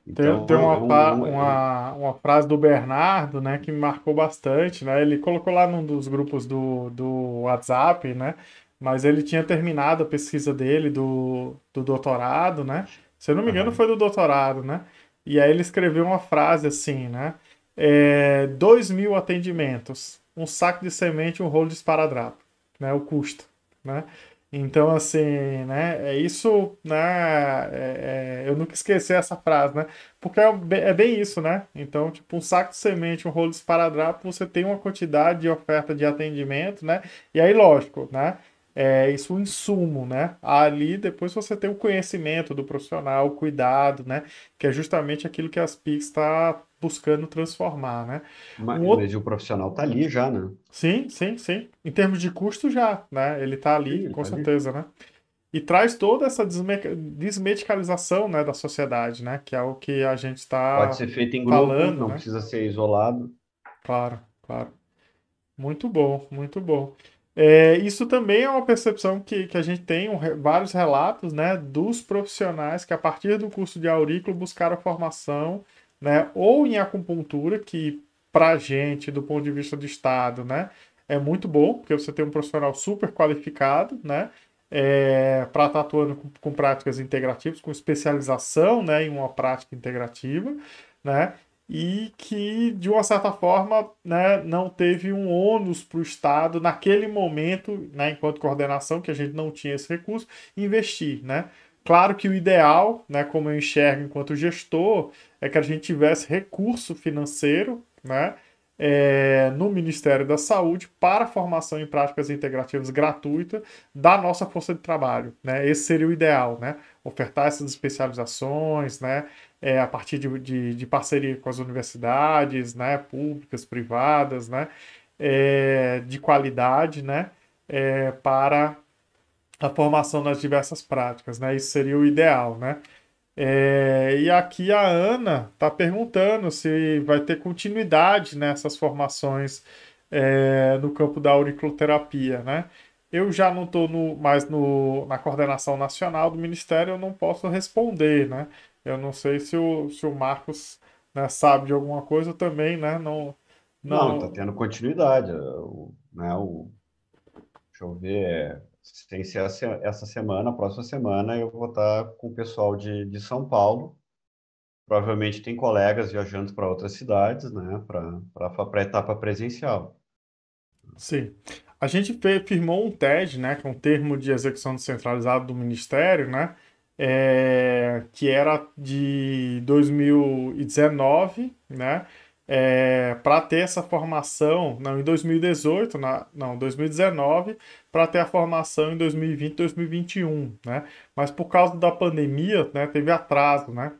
Então, tem, tem uma, é um, é um, uma, uma frase do Bernardo, né, que me marcou bastante, né? Ele colocou lá num dos grupos do, do WhatsApp, né? Mas ele tinha terminado a pesquisa dele do, do doutorado, né? Se eu não me engano, uhum. foi do doutorado, né? E aí ele escreveu uma frase assim, né? É, 2 mil atendimentos, um saco de semente e um rolo de esparadrapo, né? O custo, né? Então, assim, né? É isso, né? É, é, eu nunca esqueci essa frase, né? Porque é, é, bem isso, né? Então, tipo, um saco de semente, um rolo de esparadrapo, você tem uma quantidade de oferta de atendimento, né? E aí, lógico, né? É isso o um insumo, né? Ali depois você tem o conhecimento do profissional, o cuidado, né? Que é justamente aquilo que as PICs está buscando transformar, né? Mas, um outro... mas o profissional tá ali já, né? Sim, sim, sim. Em termos de custo já, né? Ele tá ali, sim, com tá certeza, ali. né? E traz toda essa desme... desmedicalização né, da sociedade, né? Que é o que a gente está Pode ser feito em grupo, não né? precisa ser isolado. Claro, claro. Muito bom, muito bom. É, isso também é uma percepção que, que a gente tem um, vários relatos né, dos profissionais que, a partir do curso de aurículo, buscaram formação né? Ou em acupuntura, que a gente, do ponto de vista do Estado, né? É muito bom, porque você tem um profissional super qualificado, né? É, para estar tá atuando com, com, práticas integrativas, com especialização né, em uma prática integrativa, né, e que, de uma certa forma, né, não teve um ônus para o Estado, naquele momento, né, enquanto coordenação, que a gente não tinha esse recurso, investir. Né? Claro que o ideal, né, como eu enxergo enquanto gestor, é que a gente tivesse recurso financeiro né, é, no Ministério da Saúde para formação em práticas integrativas gratuita da nossa força de trabalho. Né? Esse seria o ideal, né? ofertar essas especializações né, é, a partir de, de, de, parceria com as universidades né, públicas, privadas, né, é, de qualidade né, é, para da formação nas diversas práticas, né? Isso seria o ideal, né? É, e aqui a Ana está perguntando se vai ter continuidade nessas formações é, no campo da auriculoterapia, né? Eu já não estou mais no, na coordenação nacional do Ministério, eu não posso responder, né? Eu não sei se o, se o Marcos né, sabe de alguma coisa também, né? Não, não... não tá tendo continuidade. né, o, deixa eu ver, sem ser essa semana, a próxima semana eu vou estar com o pessoal de, de São Paulo. Provavelmente tem colegas viajando para outras cidades, né, para a etapa presencial. Sim. A gente firmou um TED, né, que é um termo de execução descentralizado do Ministério, né, é, que era de 2019, né, é, para ter essa formação, não, em 2018, na, não, 2019, para ter a formação em 2020, 2021, né? Mas por causa da pandemia, né, teve atraso, né?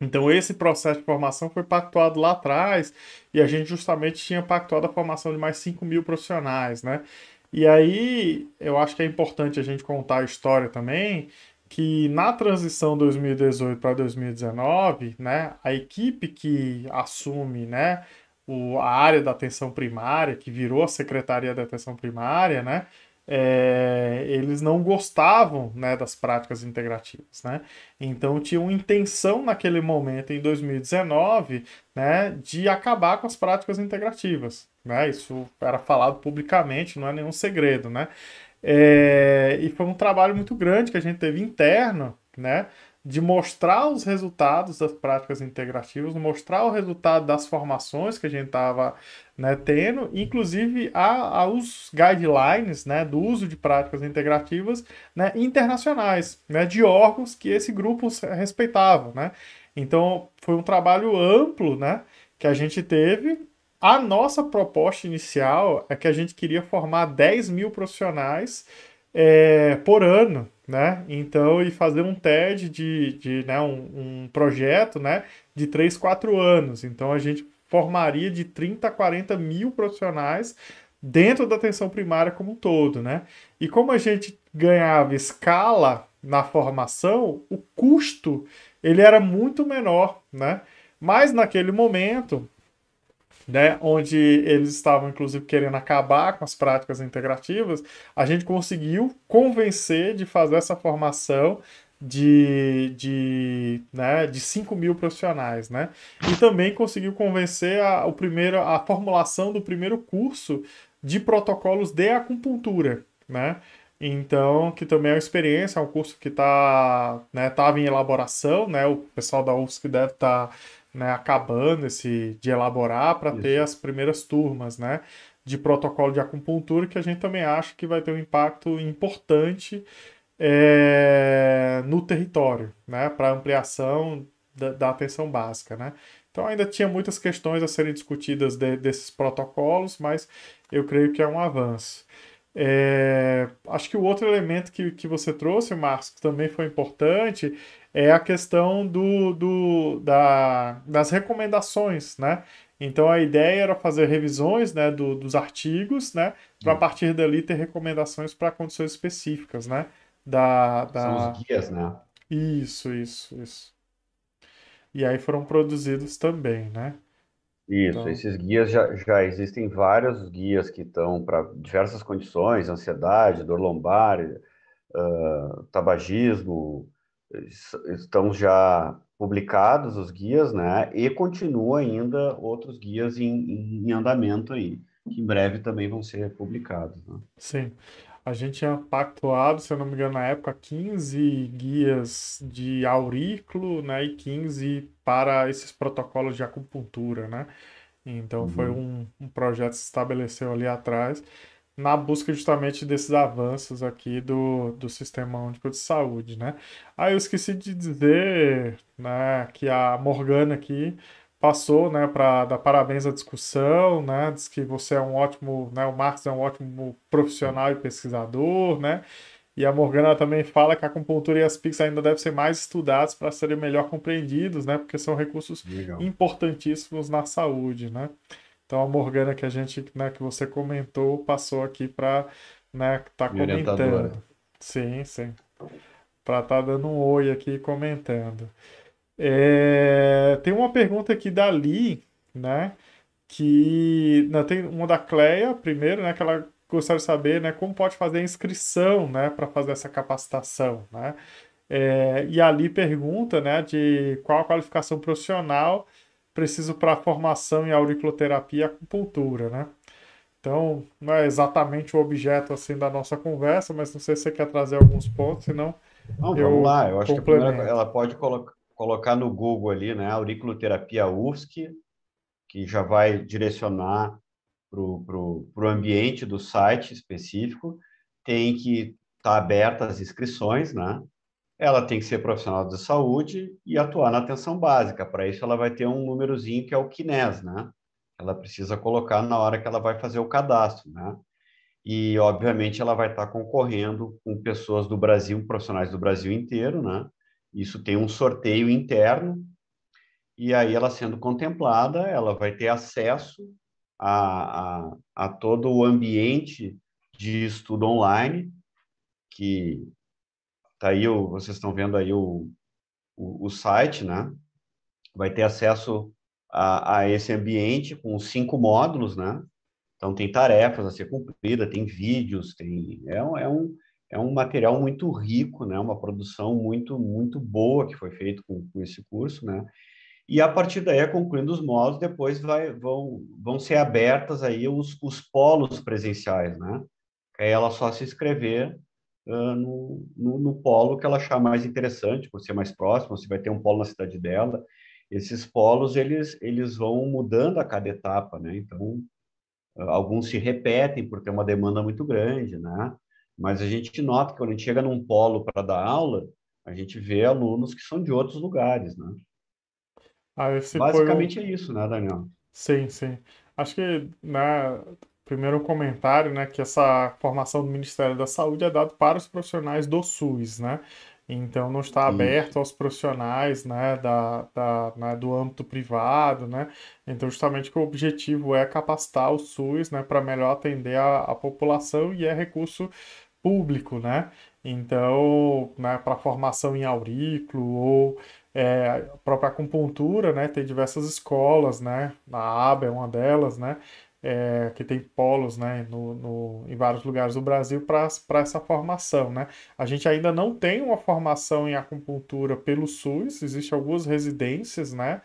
Então esse processo de formação foi pactuado lá atrás e a gente justamente tinha pactuado a formação de mais 5 mil profissionais, né? E aí eu acho que é importante a gente contar a história também que na transição 2018 para 2019, né, a equipe que assume, né, o, a área da atenção primária, que virou a Secretaria da Atenção Primária, né, é, eles não gostavam né, das práticas integrativas. Né? Então tinham intenção naquele momento, em 2019, né, de acabar com as práticas integrativas. Né? Isso era falado publicamente, não é nenhum segredo. Né? É, e foi um trabalho muito grande que a gente teve interno, né? De mostrar os resultados das práticas integrativas, mostrar o resultado das formações que a gente estava né, tendo, inclusive a os guidelines né, do uso de práticas integrativas né, internacionais, né, de órgãos que esse grupo respeitava. Né? Então, foi um trabalho amplo né, que a gente teve a nossa proposta inicial é que a gente queria formar 10 mil profissionais é, por ano, né? Então, e fazer um TED de, de né, um, um projeto né, de 3, 4 anos. Então, a gente formaria de 30 a 40 mil profissionais dentro da atenção primária como um todo, né? E como a gente ganhava escala na formação, o custo ele era muito menor, né? Mas naquele momento né, onde eles estavam inclusive querendo acabar com as práticas integrativas, a gente conseguiu convencer de fazer essa formação de, de, né, de 5 mil profissionais, né? E também conseguiu convencer a, o primeiro, a formulação do primeiro curso de protocolos de acupuntura, né? Então, que também é uma experiência, é um curso que está né, em elaboração, né? O pessoal da UFSC deve estar tá né, acabando esse de elaborar para ter as primeiras turmas, né, de protocolo de acupuntura que a gente também acha que vai ter um impacto importante é, no território, né, para ampliação da, da, atenção básica, né. Então ainda tinha muitas questões a serem discutidas de, desses protocolos, mas eu creio que é um avanço. É, acho que o outro elemento que, que você trouxe, Marcos, que também foi importante, é a questão do, do, da, das recomendações, né? Então a ideia era fazer revisões né, do, dos artigos, né? Para a hum. partir dali ter recomendações para condições específicas, né? Da, da... São os guias, né? Isso, isso, isso. E aí foram produzidos também, né? Isso, então... esses guias já, já existem vários guias que estão para diversas condições, ansiedade, dor lombar, uh, tabagismo, estão já publicados os guias, né? E continua ainda outros guias em, em andamento aí, que em breve também vão ser publicados. Né? Sim. A gente tinha pactuado, se eu não me engano, na época, 15 guias de aurículo, né? E 15 para esses protocolos de acupuntura, né? Então uhum. foi um, um projeto que se estabeleceu ali atrás na busca justamente desses avanços aqui do, do Sistema Único de Saúde, né? Ah, eu esqueci de dizer né, que a Morgana aqui passou, né, para dar parabéns à discussão, né, diz que você é um ótimo, né, o Marcos é um ótimo profissional e pesquisador, né, e a Morgana também fala que a acupuntura e as PICs ainda devem ser mais estudados para serem melhor compreendidos, né? Porque são recursos Legal. importantíssimos na saúde, né? Então a Morgana que a gente, né, que você comentou, passou aqui para, né, tá comentando. Sim, sim. Para estar tá dando um oi aqui e comentando. É... Tem uma pergunta aqui da Li, né? Que não né, tem uma da Cleia, primeiro, né? Que ela gostaria de saber, né? Como pode fazer a inscrição, né? Para fazer essa capacitação, né? É... E a Li pergunta, né? De qual a qualificação profissional preciso para formação em auriculoterapia e acupuntura, né? Então, não é exatamente o objeto assim da nossa conversa, mas não sei se você quer trazer alguns pontos, senão não, eu vamos lá. Eu acho que primeira, ela pode colo colocar no Google ali, né, auriculoterapia USC, que já vai direcionar para o ambiente do site específico. Tem que estar tá aberta as inscrições, né? ela tem que ser profissional de saúde e atuar na atenção básica. Para isso, ela vai ter um númerozinho que é o KINES, né? Ela precisa colocar na hora que ela vai fazer o cadastro, né? E, obviamente, ela vai estar concorrendo com pessoas do Brasil, profissionais do Brasil inteiro, né? Isso tem um sorteio interno. E aí, ela sendo contemplada, ela vai ter acesso a, a, a todo o ambiente de estudo online, que tá aí o, vocês estão vendo aí o, o, o, site, né? Vai ter acesso a, a esse ambiente com cinco módulos, né? Então tem tarefas a ser cumprida, tem vídeos, tem é, é um é um material muito rico, né? Uma produção muito muito boa que foi feito com, com esse curso, né? E a partir daí, é concluindo os módulos, depois vai, vão, vão ser abertas aí os, os polos presenciais, né? É ela só se inscrever uh, no, no, no, polo que ela achar mais interessante, por ser mais próximo, se vai ter um polo na cidade dela. Esses polos, eles, eles vão mudando a cada etapa, né? Então, uh, alguns se repetem porque é uma demanda muito grande, né? Mas a gente nota que quando a gente chega num polo para dar aula, a gente vê alunos que são de outros lugares, né? Ah, Basicamente um... é isso, né, Daniel? Sim, sim. Acho que, né, primeiro comentário, né, que essa formação do Ministério da Saúde é dada para os profissionais do SUS, né? Então não está aberto aos profissionais né, da, da, né, do âmbito privado, né? Então justamente que o objetivo é capacitar o SUS né, para melhor atender a, a população e é recurso público, né? Então, né, para formação em aurículo ou é, a própria acupuntura, né? Tem diversas escolas, né? A ABA é uma delas, né? é, que tem polos né, no, no, em vários lugares do Brasil para essa formação. Né? A gente ainda não tem uma formação em acupuntura pelo SUS, existem algumas residências né,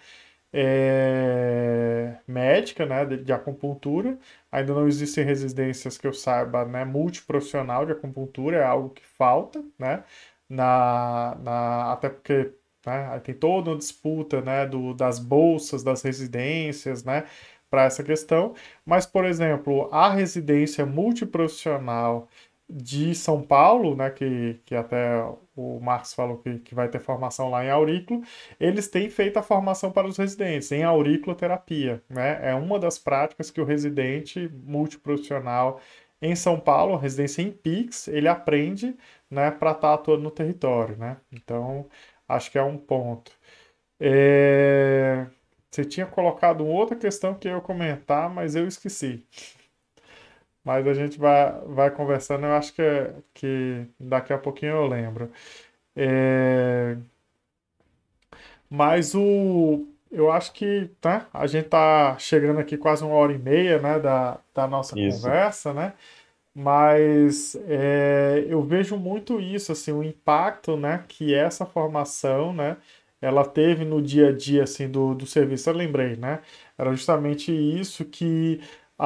é, médica né, de, de, acupuntura, ainda não existem residências que eu saiba né, multiprofissional de acupuntura, é algo que falta, né, na, na, até porque né, tem toda uma disputa né, do, das bolsas, das residências, né? para essa questão, mas, por exemplo, a residência multiprofissional de São Paulo, né, que, que até o Marcos falou que, que vai ter formação lá em aurículo, eles têm feito a formação para os residentes em auriculoterapia. Né? É uma das práticas que o residente multiprofissional em São Paulo, residência em PIX, ele aprende né, para estar tá atuando no território. Né? Então, acho que é um ponto. É... Você tinha colocado outra questão que eu ia comentar, mas eu esqueci. Mas a gente vai, vai conversando, eu acho que, que daqui a pouquinho eu lembro. É... Mas o. Eu acho que tá, a gente tá chegando aqui quase uma hora e meia né, da, da nossa isso. conversa, né? Mas é, eu vejo muito isso, assim, o impacto né, que essa formação né, ela teve no dia a dia assim, do, do serviço, eu lembrei, né? Era justamente isso que a,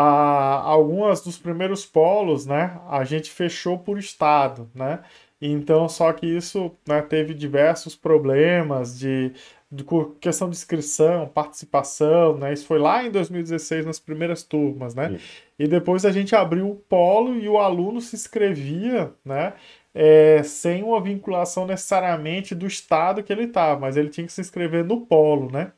algumas dos primeiros polos, né, a gente fechou por estado, né? Então, só que isso né, teve diversos problemas de, de questão de inscrição, participação, né? Isso foi lá em 2016, nas primeiras turmas, né? Sim. E depois a gente abriu o polo e o aluno se inscrevia, né? é, sem uma vinculação necessariamente do estado que ele estava, tá, mas ele tinha que se inscrever no polo, né?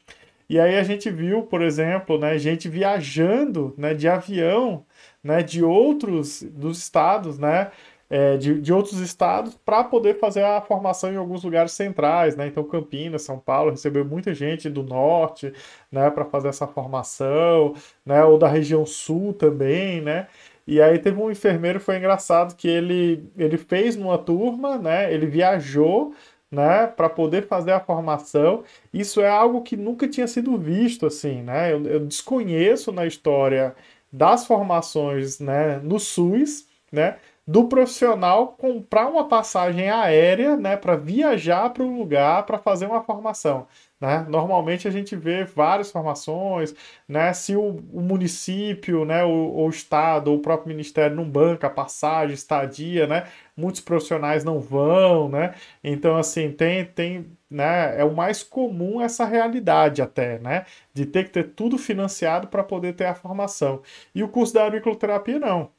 E aí a gente viu, por exemplo, né, gente viajando né, de avião né, de outros dos estados, né, é, de, de outros estados, para poder fazer a formação em alguns lugares centrais. Né? Então, Campinas, São Paulo, recebeu muita gente do norte né, para fazer essa formação, né, ou da região sul também. Né? E aí teve um enfermeiro, foi engraçado, que ele, ele fez numa turma, né? Ele viajou, né? Para poder fazer a formação. Isso é algo que nunca tinha sido visto, assim, né? Eu, eu desconheço na história das formações, né? No SUS, né? do profissional comprar uma passagem aérea, né, para viajar para o lugar para fazer uma formação. Né? Normalmente a gente vê várias formações, né? Se o, o município, né, o, o, estado, ou o próprio ministério não banca passagem, estadia, né? Muitos profissionais não vão, né? Então assim tem tem né, é o mais comum essa realidade até, né? De ter que ter tudo financiado para poder ter a formação. E o curso da auriculoterapia não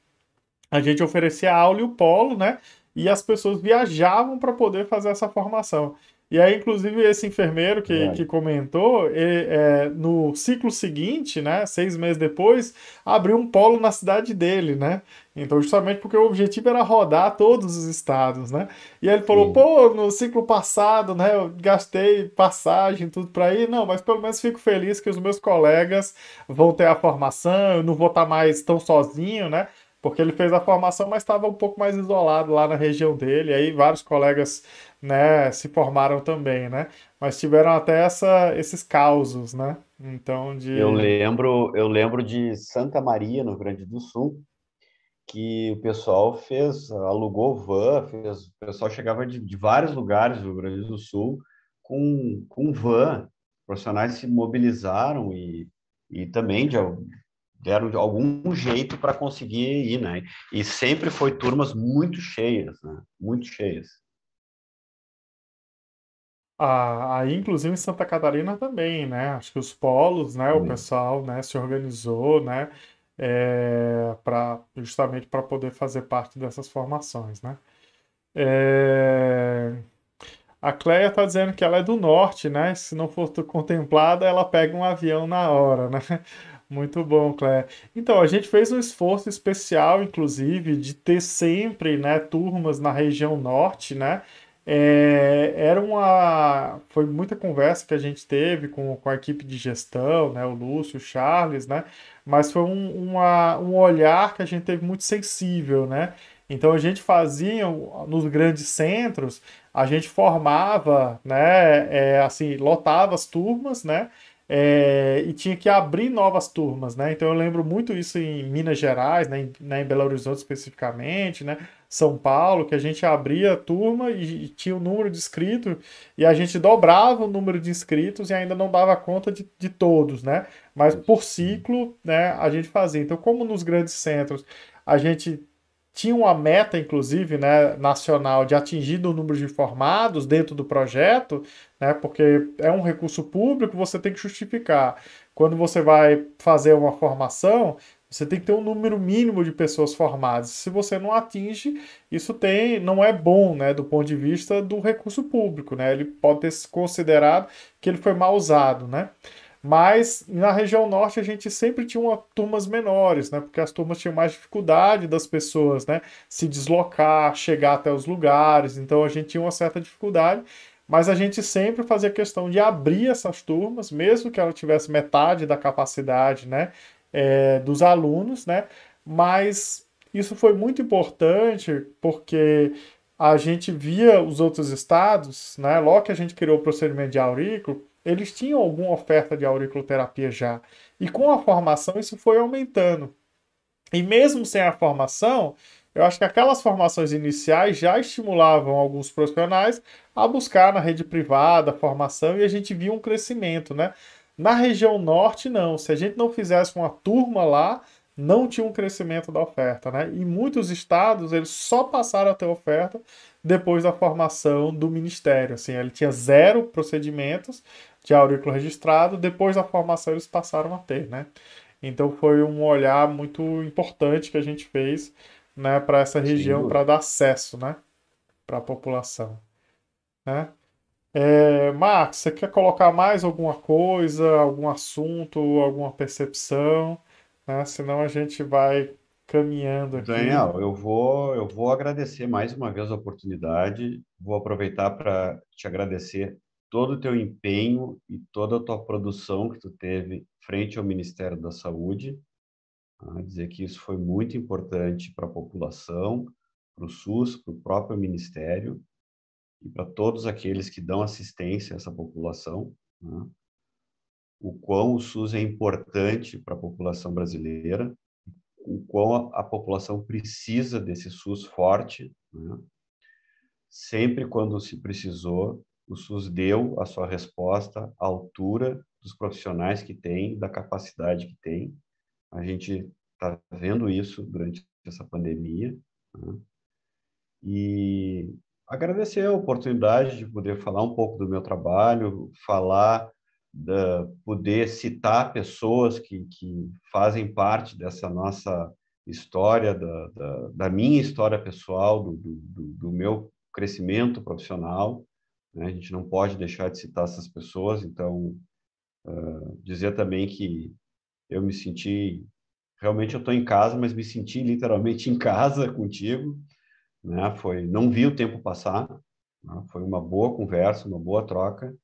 a gente oferecia a aula e o polo, né? E as pessoas viajavam para poder fazer essa formação. E aí, inclusive, esse enfermeiro que, que comentou, ele, é, no ciclo seguinte, né, seis meses depois, abriu um polo na cidade dele, né? Então, justamente porque o objetivo era rodar todos os estados, né? E ele falou, Sim. pô, no ciclo passado, né, eu gastei passagem, tudo para ir. Não, mas pelo menos fico feliz que os meus colegas vão ter a formação, eu não vou estar tá mais tão sozinho, né? porque ele fez a formação, mas estava um pouco mais isolado lá na região dele. Aí vários colegas né, se formaram também, né? Mas tiveram até essa, esses causos, né? Então de eu lembro, eu lembro de Santa Maria no Rio Grande do Sul que o pessoal fez, alugou van, fez, o pessoal chegava de, de vários lugares do Rio Grande do Sul com, com van, profissionais se mobilizaram e, e também de, deram algum jeito para conseguir ir, né? E sempre foi turmas muito cheias, né? Muito cheias. Ah, aí, inclusive em Santa Catarina também, né? Acho que os polos, né? O pessoal, né? Se organizou, né? É, para justamente para poder fazer parte dessas formações, né? É... A Cleia está dizendo que ela é do norte, né? Se não for contemplada, ela pega um avião na hora, né? Muito bom, Clé. Então, a gente fez um esforço especial, inclusive, de ter sempre né, turmas na região norte, né? É, era uma. Foi muita conversa que a gente teve com, com a equipe de gestão, né? O Lúcio, o Charles, né? Mas foi um, uma, um olhar que a gente teve muito sensível, né? Então a gente fazia nos grandes centros, a gente formava, né? É, assim, lotava as turmas, né? É, e tinha que abrir novas turmas, né? Então eu lembro muito isso em Minas Gerais, né? Em, né? em Belo Horizonte especificamente, né? São Paulo, que a gente abria a turma e, e tinha o um número de inscritos e a gente dobrava o número de inscritos e ainda não dava conta de, de todos, né? Mas por ciclo, né? A gente fazia. Então, como nos grandes centros a gente tinha uma meta, inclusive, né, nacional de atingir o número de formados dentro do projeto, né, porque é um recurso público, você tem que justificar. Quando você vai fazer uma formação, você tem que ter um número mínimo de pessoas formadas. Se você não atinge, isso tem, não é bom, né, do ponto de vista do recurso público, né? Ele pode ter considerado que ele foi mal usado, né? Mas na região norte a gente sempre tinha uma, turmas menores, né? Porque as turmas tinham mais dificuldade das pessoas, né? Se deslocar, chegar até os lugares. Então a gente tinha uma certa dificuldade. Mas a gente sempre fazia questão de abrir essas turmas, mesmo que ela tivesse metade da capacidade, né? É, dos alunos, né? Mas isso foi muito importante porque a gente via os outros estados, né? Logo que a gente criou o procedimento de aurículo, eles tinham alguma oferta de auriculoterapia já. E com a formação, isso foi aumentando. E mesmo sem a formação, eu acho que aquelas formações iniciais já estimulavam alguns profissionais a buscar na rede privada formação e a gente via um crescimento, né? Na região norte, não. Se a gente não fizesse uma turma lá, não tinha um crescimento da oferta, né? E muitos estados, eles só passaram a ter oferta depois da formação do ministério, assim, ele tinha zero procedimentos, de aurículo registrado, depois da formação eles passaram a ter, né? Então foi um olhar muito importante que a gente fez, né, para essa região, para dar acesso, né, para a população, né? É, Marcos, você quer colocar mais alguma coisa, algum assunto, alguma percepção? Né? Senão a gente vai caminhando aqui. Daniel, eu vou, eu vou agradecer mais uma vez a oportunidade, vou aproveitar para te agradecer todo o teu empenho e toda a tua produção que tu teve frente ao Ministério da Saúde, né? dizer que isso foi muito importante para a população, para o SUS, para o próprio Ministério e para todos aqueles que dão assistência a essa população, né? o quão o SUS é importante para a população brasileira, o quão a, a população precisa desse SUS forte, né? sempre quando se precisou, o SUS deu a sua resposta à altura dos profissionais que tem, da capacidade que tem. A gente está vendo isso durante essa pandemia. Né? E agradecer a oportunidade de poder falar um pouco do meu trabalho, falar, da, poder citar pessoas que, que fazem parte dessa nossa história, da, da, da minha história pessoal, do, do, do meu crescimento profissional. Né? A gente não pode deixar de citar essas pessoas, então uh, dizer também que eu me senti realmente eu estou em casa, mas me senti literalmente em casa [laughs] contigo, né? Foi, não vi o tempo passar, né? foi uma boa conversa, uma boa troca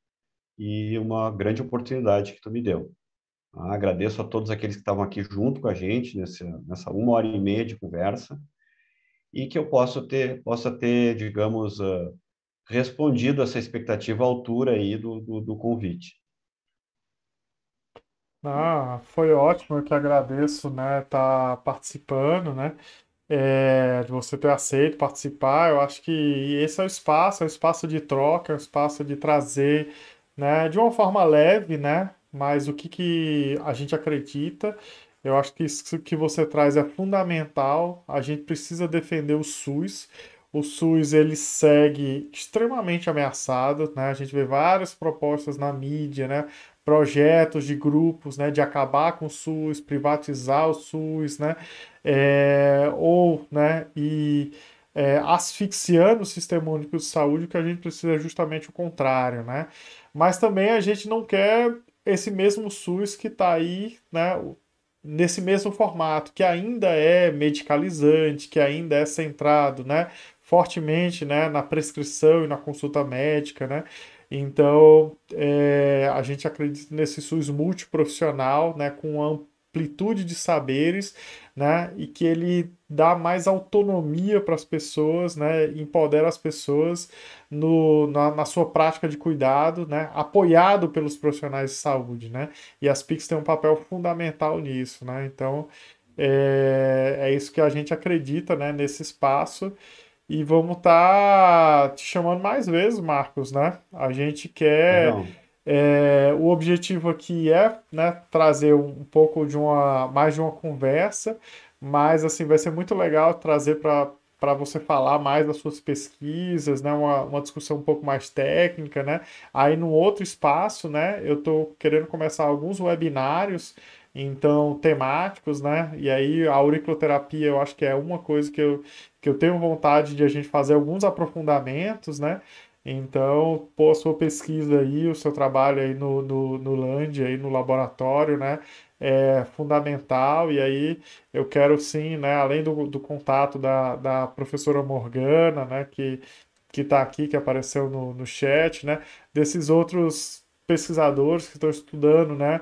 e uma grande oportunidade que tu me deu. Ah, agradeço a todos aqueles que estavam aqui junto com a gente nessa, nessa uma hora e meia de conversa e que eu possa ter, possa ter, digamos, uh, respondido essa expectativa à altura aí do, do, do convite. Ah, foi ótimo, eu que agradeço, né, estar tá participando, né, é, de você ter aceito participar. Eu acho que esse é o espaço, é o espaço de troca, é o espaço de trazer, né, de uma forma leve, né, mas o que, que a gente acredita. Eu acho que isso que você traz é fundamental. A gente precisa defender o SUS o SUS ele segue extremamente ameaçado, né? A gente vê várias propostas na mídia, né? Projetos de grupos, né? De acabar com o SUS, privatizar o SUS, né? É, ou, né? E é, asfixiando o sistema único de saúde, o que a gente precisa é justamente o contrário, né? Mas também a gente não quer esse mesmo SUS que está aí, né? nesse mesmo formato, que ainda é medicalizante, que ainda é centrado né, fortemente né, na prescrição e na consulta médica, né? Então, é, a gente acredita nesse SUS multiprofissional, né, com amplitude de saberes, né, e que ele dá mais autonomia para as pessoas, né, empodera as pessoas no, na, na, sua prática de cuidado, né, apoiado pelos profissionais de saúde, né, e as PICs têm um papel fundamental nisso, né, então é, é isso que a gente acredita, né, nesse espaço, e vamos estar tá te chamando mais vezes, Marcos, né? A gente quer. É, o objetivo aqui é né, trazer um, um pouco de uma mais de uma conversa, mas assim vai ser muito legal trazer para para você falar mais das suas pesquisas, né? Uma, uma discussão um pouco mais técnica, né? Aí, no outro espaço, né? Eu estou querendo começar alguns webinários então temáticos, né? E aí a auriculoterapia eu acho que é uma coisa que eu, que eu tenho vontade de a gente fazer alguns aprofundamentos, né? Então, pô, a sua pesquisa aí, o seu trabalho aí no, no, no LAND, aí no laboratório, né? é fundamental. E aí eu quero sim, né, além do, do contato da, da professora Morgana, né, que que está aqui, que apareceu no, no chat, né, desses outros pesquisadores que estão estudando, né,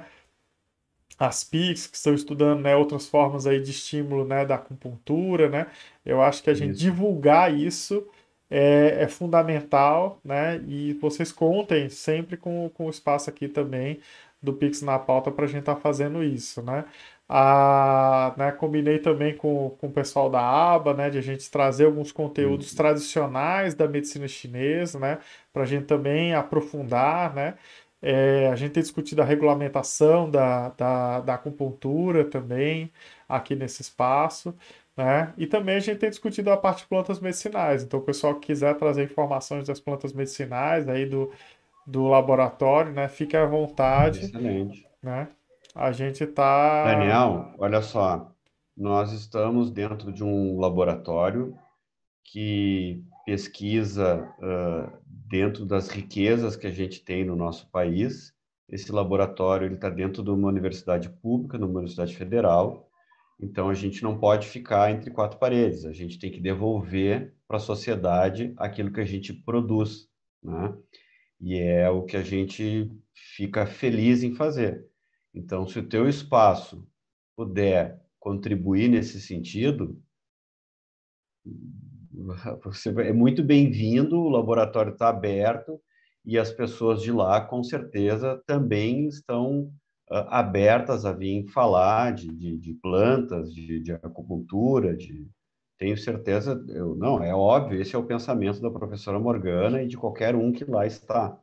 as PICs, que estão estudando né, outras formas aí de estímulo né, da acupuntura, né? Eu acho que a gente isso. divulgar isso é, é, fundamental, né? E vocês contem sempre com, com o espaço aqui também do Pix na pauta para a gente estar tá fazendo isso, né? a né, combinei também com, com o pessoal da aba, né, de a gente trazer alguns conteúdos tradicionais da medicina chinesa, né, para a gente também aprofundar, né, é, a gente tem discutido a regulamentação da, da, da acupuntura também aqui nesse espaço. Né? E também a gente tem discutido a parte de plantas medicinais. Então, o pessoal que quiser trazer informações das plantas medicinais aí do, do laboratório, né? Fique à vontade. Excelente. Né? A gente está. Daniel, olha só. Nós estamos dentro de um laboratório que pesquisa uh, dentro das riquezas que a gente tem no nosso país. Esse laboratório está dentro de uma universidade pública, numa universidade federal, então a gente não pode ficar entre quatro paredes, a gente tem que devolver para a sociedade aquilo que a gente produz, né? E é o que a gente fica feliz em fazer. Então, se o teu espaço puder contribuir nesse sentido, você é muito bem-vindo, o laboratório está aberto e as pessoas de lá, com certeza, também estão ah, abertas a vir falar de, de, de plantas, de, de acupuntura, de, tenho certeza, eu, não, é óbvio, esse é o pensamento da professora Morgana e de qualquer um que lá está.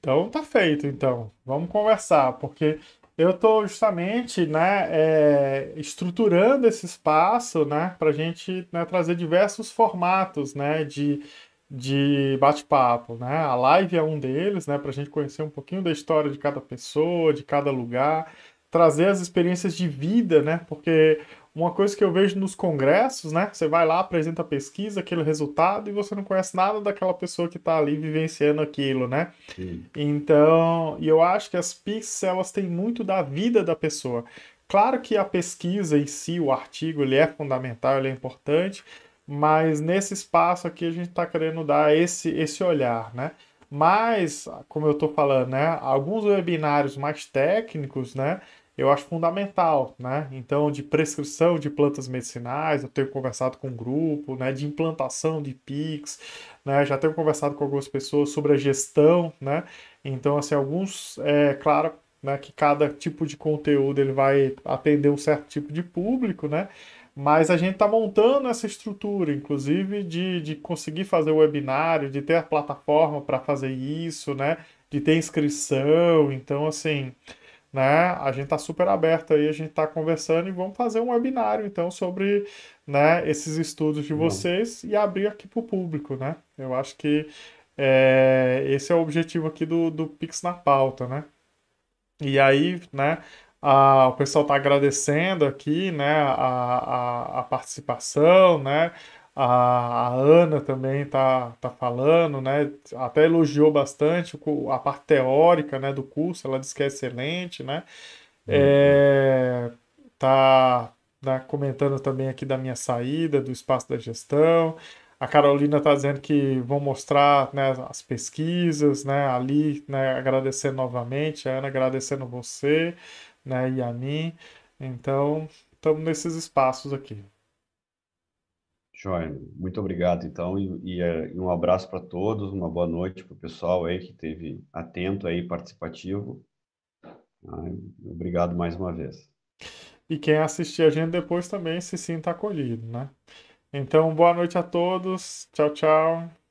Então tá feito, então. Vamos conversar, porque eu estou justamente né, é, estruturando esse espaço né, para a gente né, trazer diversos formatos né, de, de bate-papo. Né? A live é um deles, né, para a gente conhecer um pouquinho da história de cada pessoa, de cada lugar, trazer as experiências de vida, né, porque uma coisa que eu vejo nos congressos, né? Você vai lá, apresenta a pesquisa, aquele resultado, e você não conhece nada daquela pessoa que está ali vivenciando aquilo, né? Sim. Então, e eu acho que as PICs, elas têm muito da vida da pessoa. Claro que a pesquisa em si, o artigo, ele é fundamental, ele é importante, mas nesse espaço aqui a gente está querendo dar esse, esse olhar, né? Mas, como eu estou falando, né? Alguns webinários mais técnicos, né? eu acho fundamental, né? Então, de prescrição de plantas medicinais, eu tenho conversado com um grupo, né? De implantação de PICs, né? Já tenho conversado com algumas pessoas sobre a gestão, né? Então, assim, alguns, é claro, né? Que cada tipo de conteúdo ele vai atender um certo tipo de público, né? Mas a gente está montando essa estrutura, inclusive, de, de conseguir fazer o webinário, de ter a plataforma para fazer isso, né? De ter inscrição, então, assim né? A gente está super aberto aí, a gente está conversando e vamos fazer um webinário então sobre né, esses estudos de vocês e abrir aqui para o público, né? Eu acho que é, esse é o objetivo aqui do, do Pix na pauta, né? E aí, né? A, o pessoal está agradecendo aqui, né? A, a, a participação, né? A, a Ana também tá, tá falando, né? Até elogiou bastante a parte teórica né, do curso, ela disse que é excelente, né? Uhum. É, tá, tá comentando também aqui da minha saída, do espaço da gestão. A Carolina está dizendo que vão mostrar né, as pesquisas, né? Ali, né, agradecendo novamente, a Ana agradecendo você, né, e a mim. Então, estamos nesses espaços aqui. Joia, muito obrigado então e, e é, um abraço para todos, uma boa noite para o pessoal aí que teve atento aí, participativo. Obrigado mais uma vez. E quem assistir a gente depois também se sinta acolhido, né? Então, boa noite a todos. Tchau, tchau.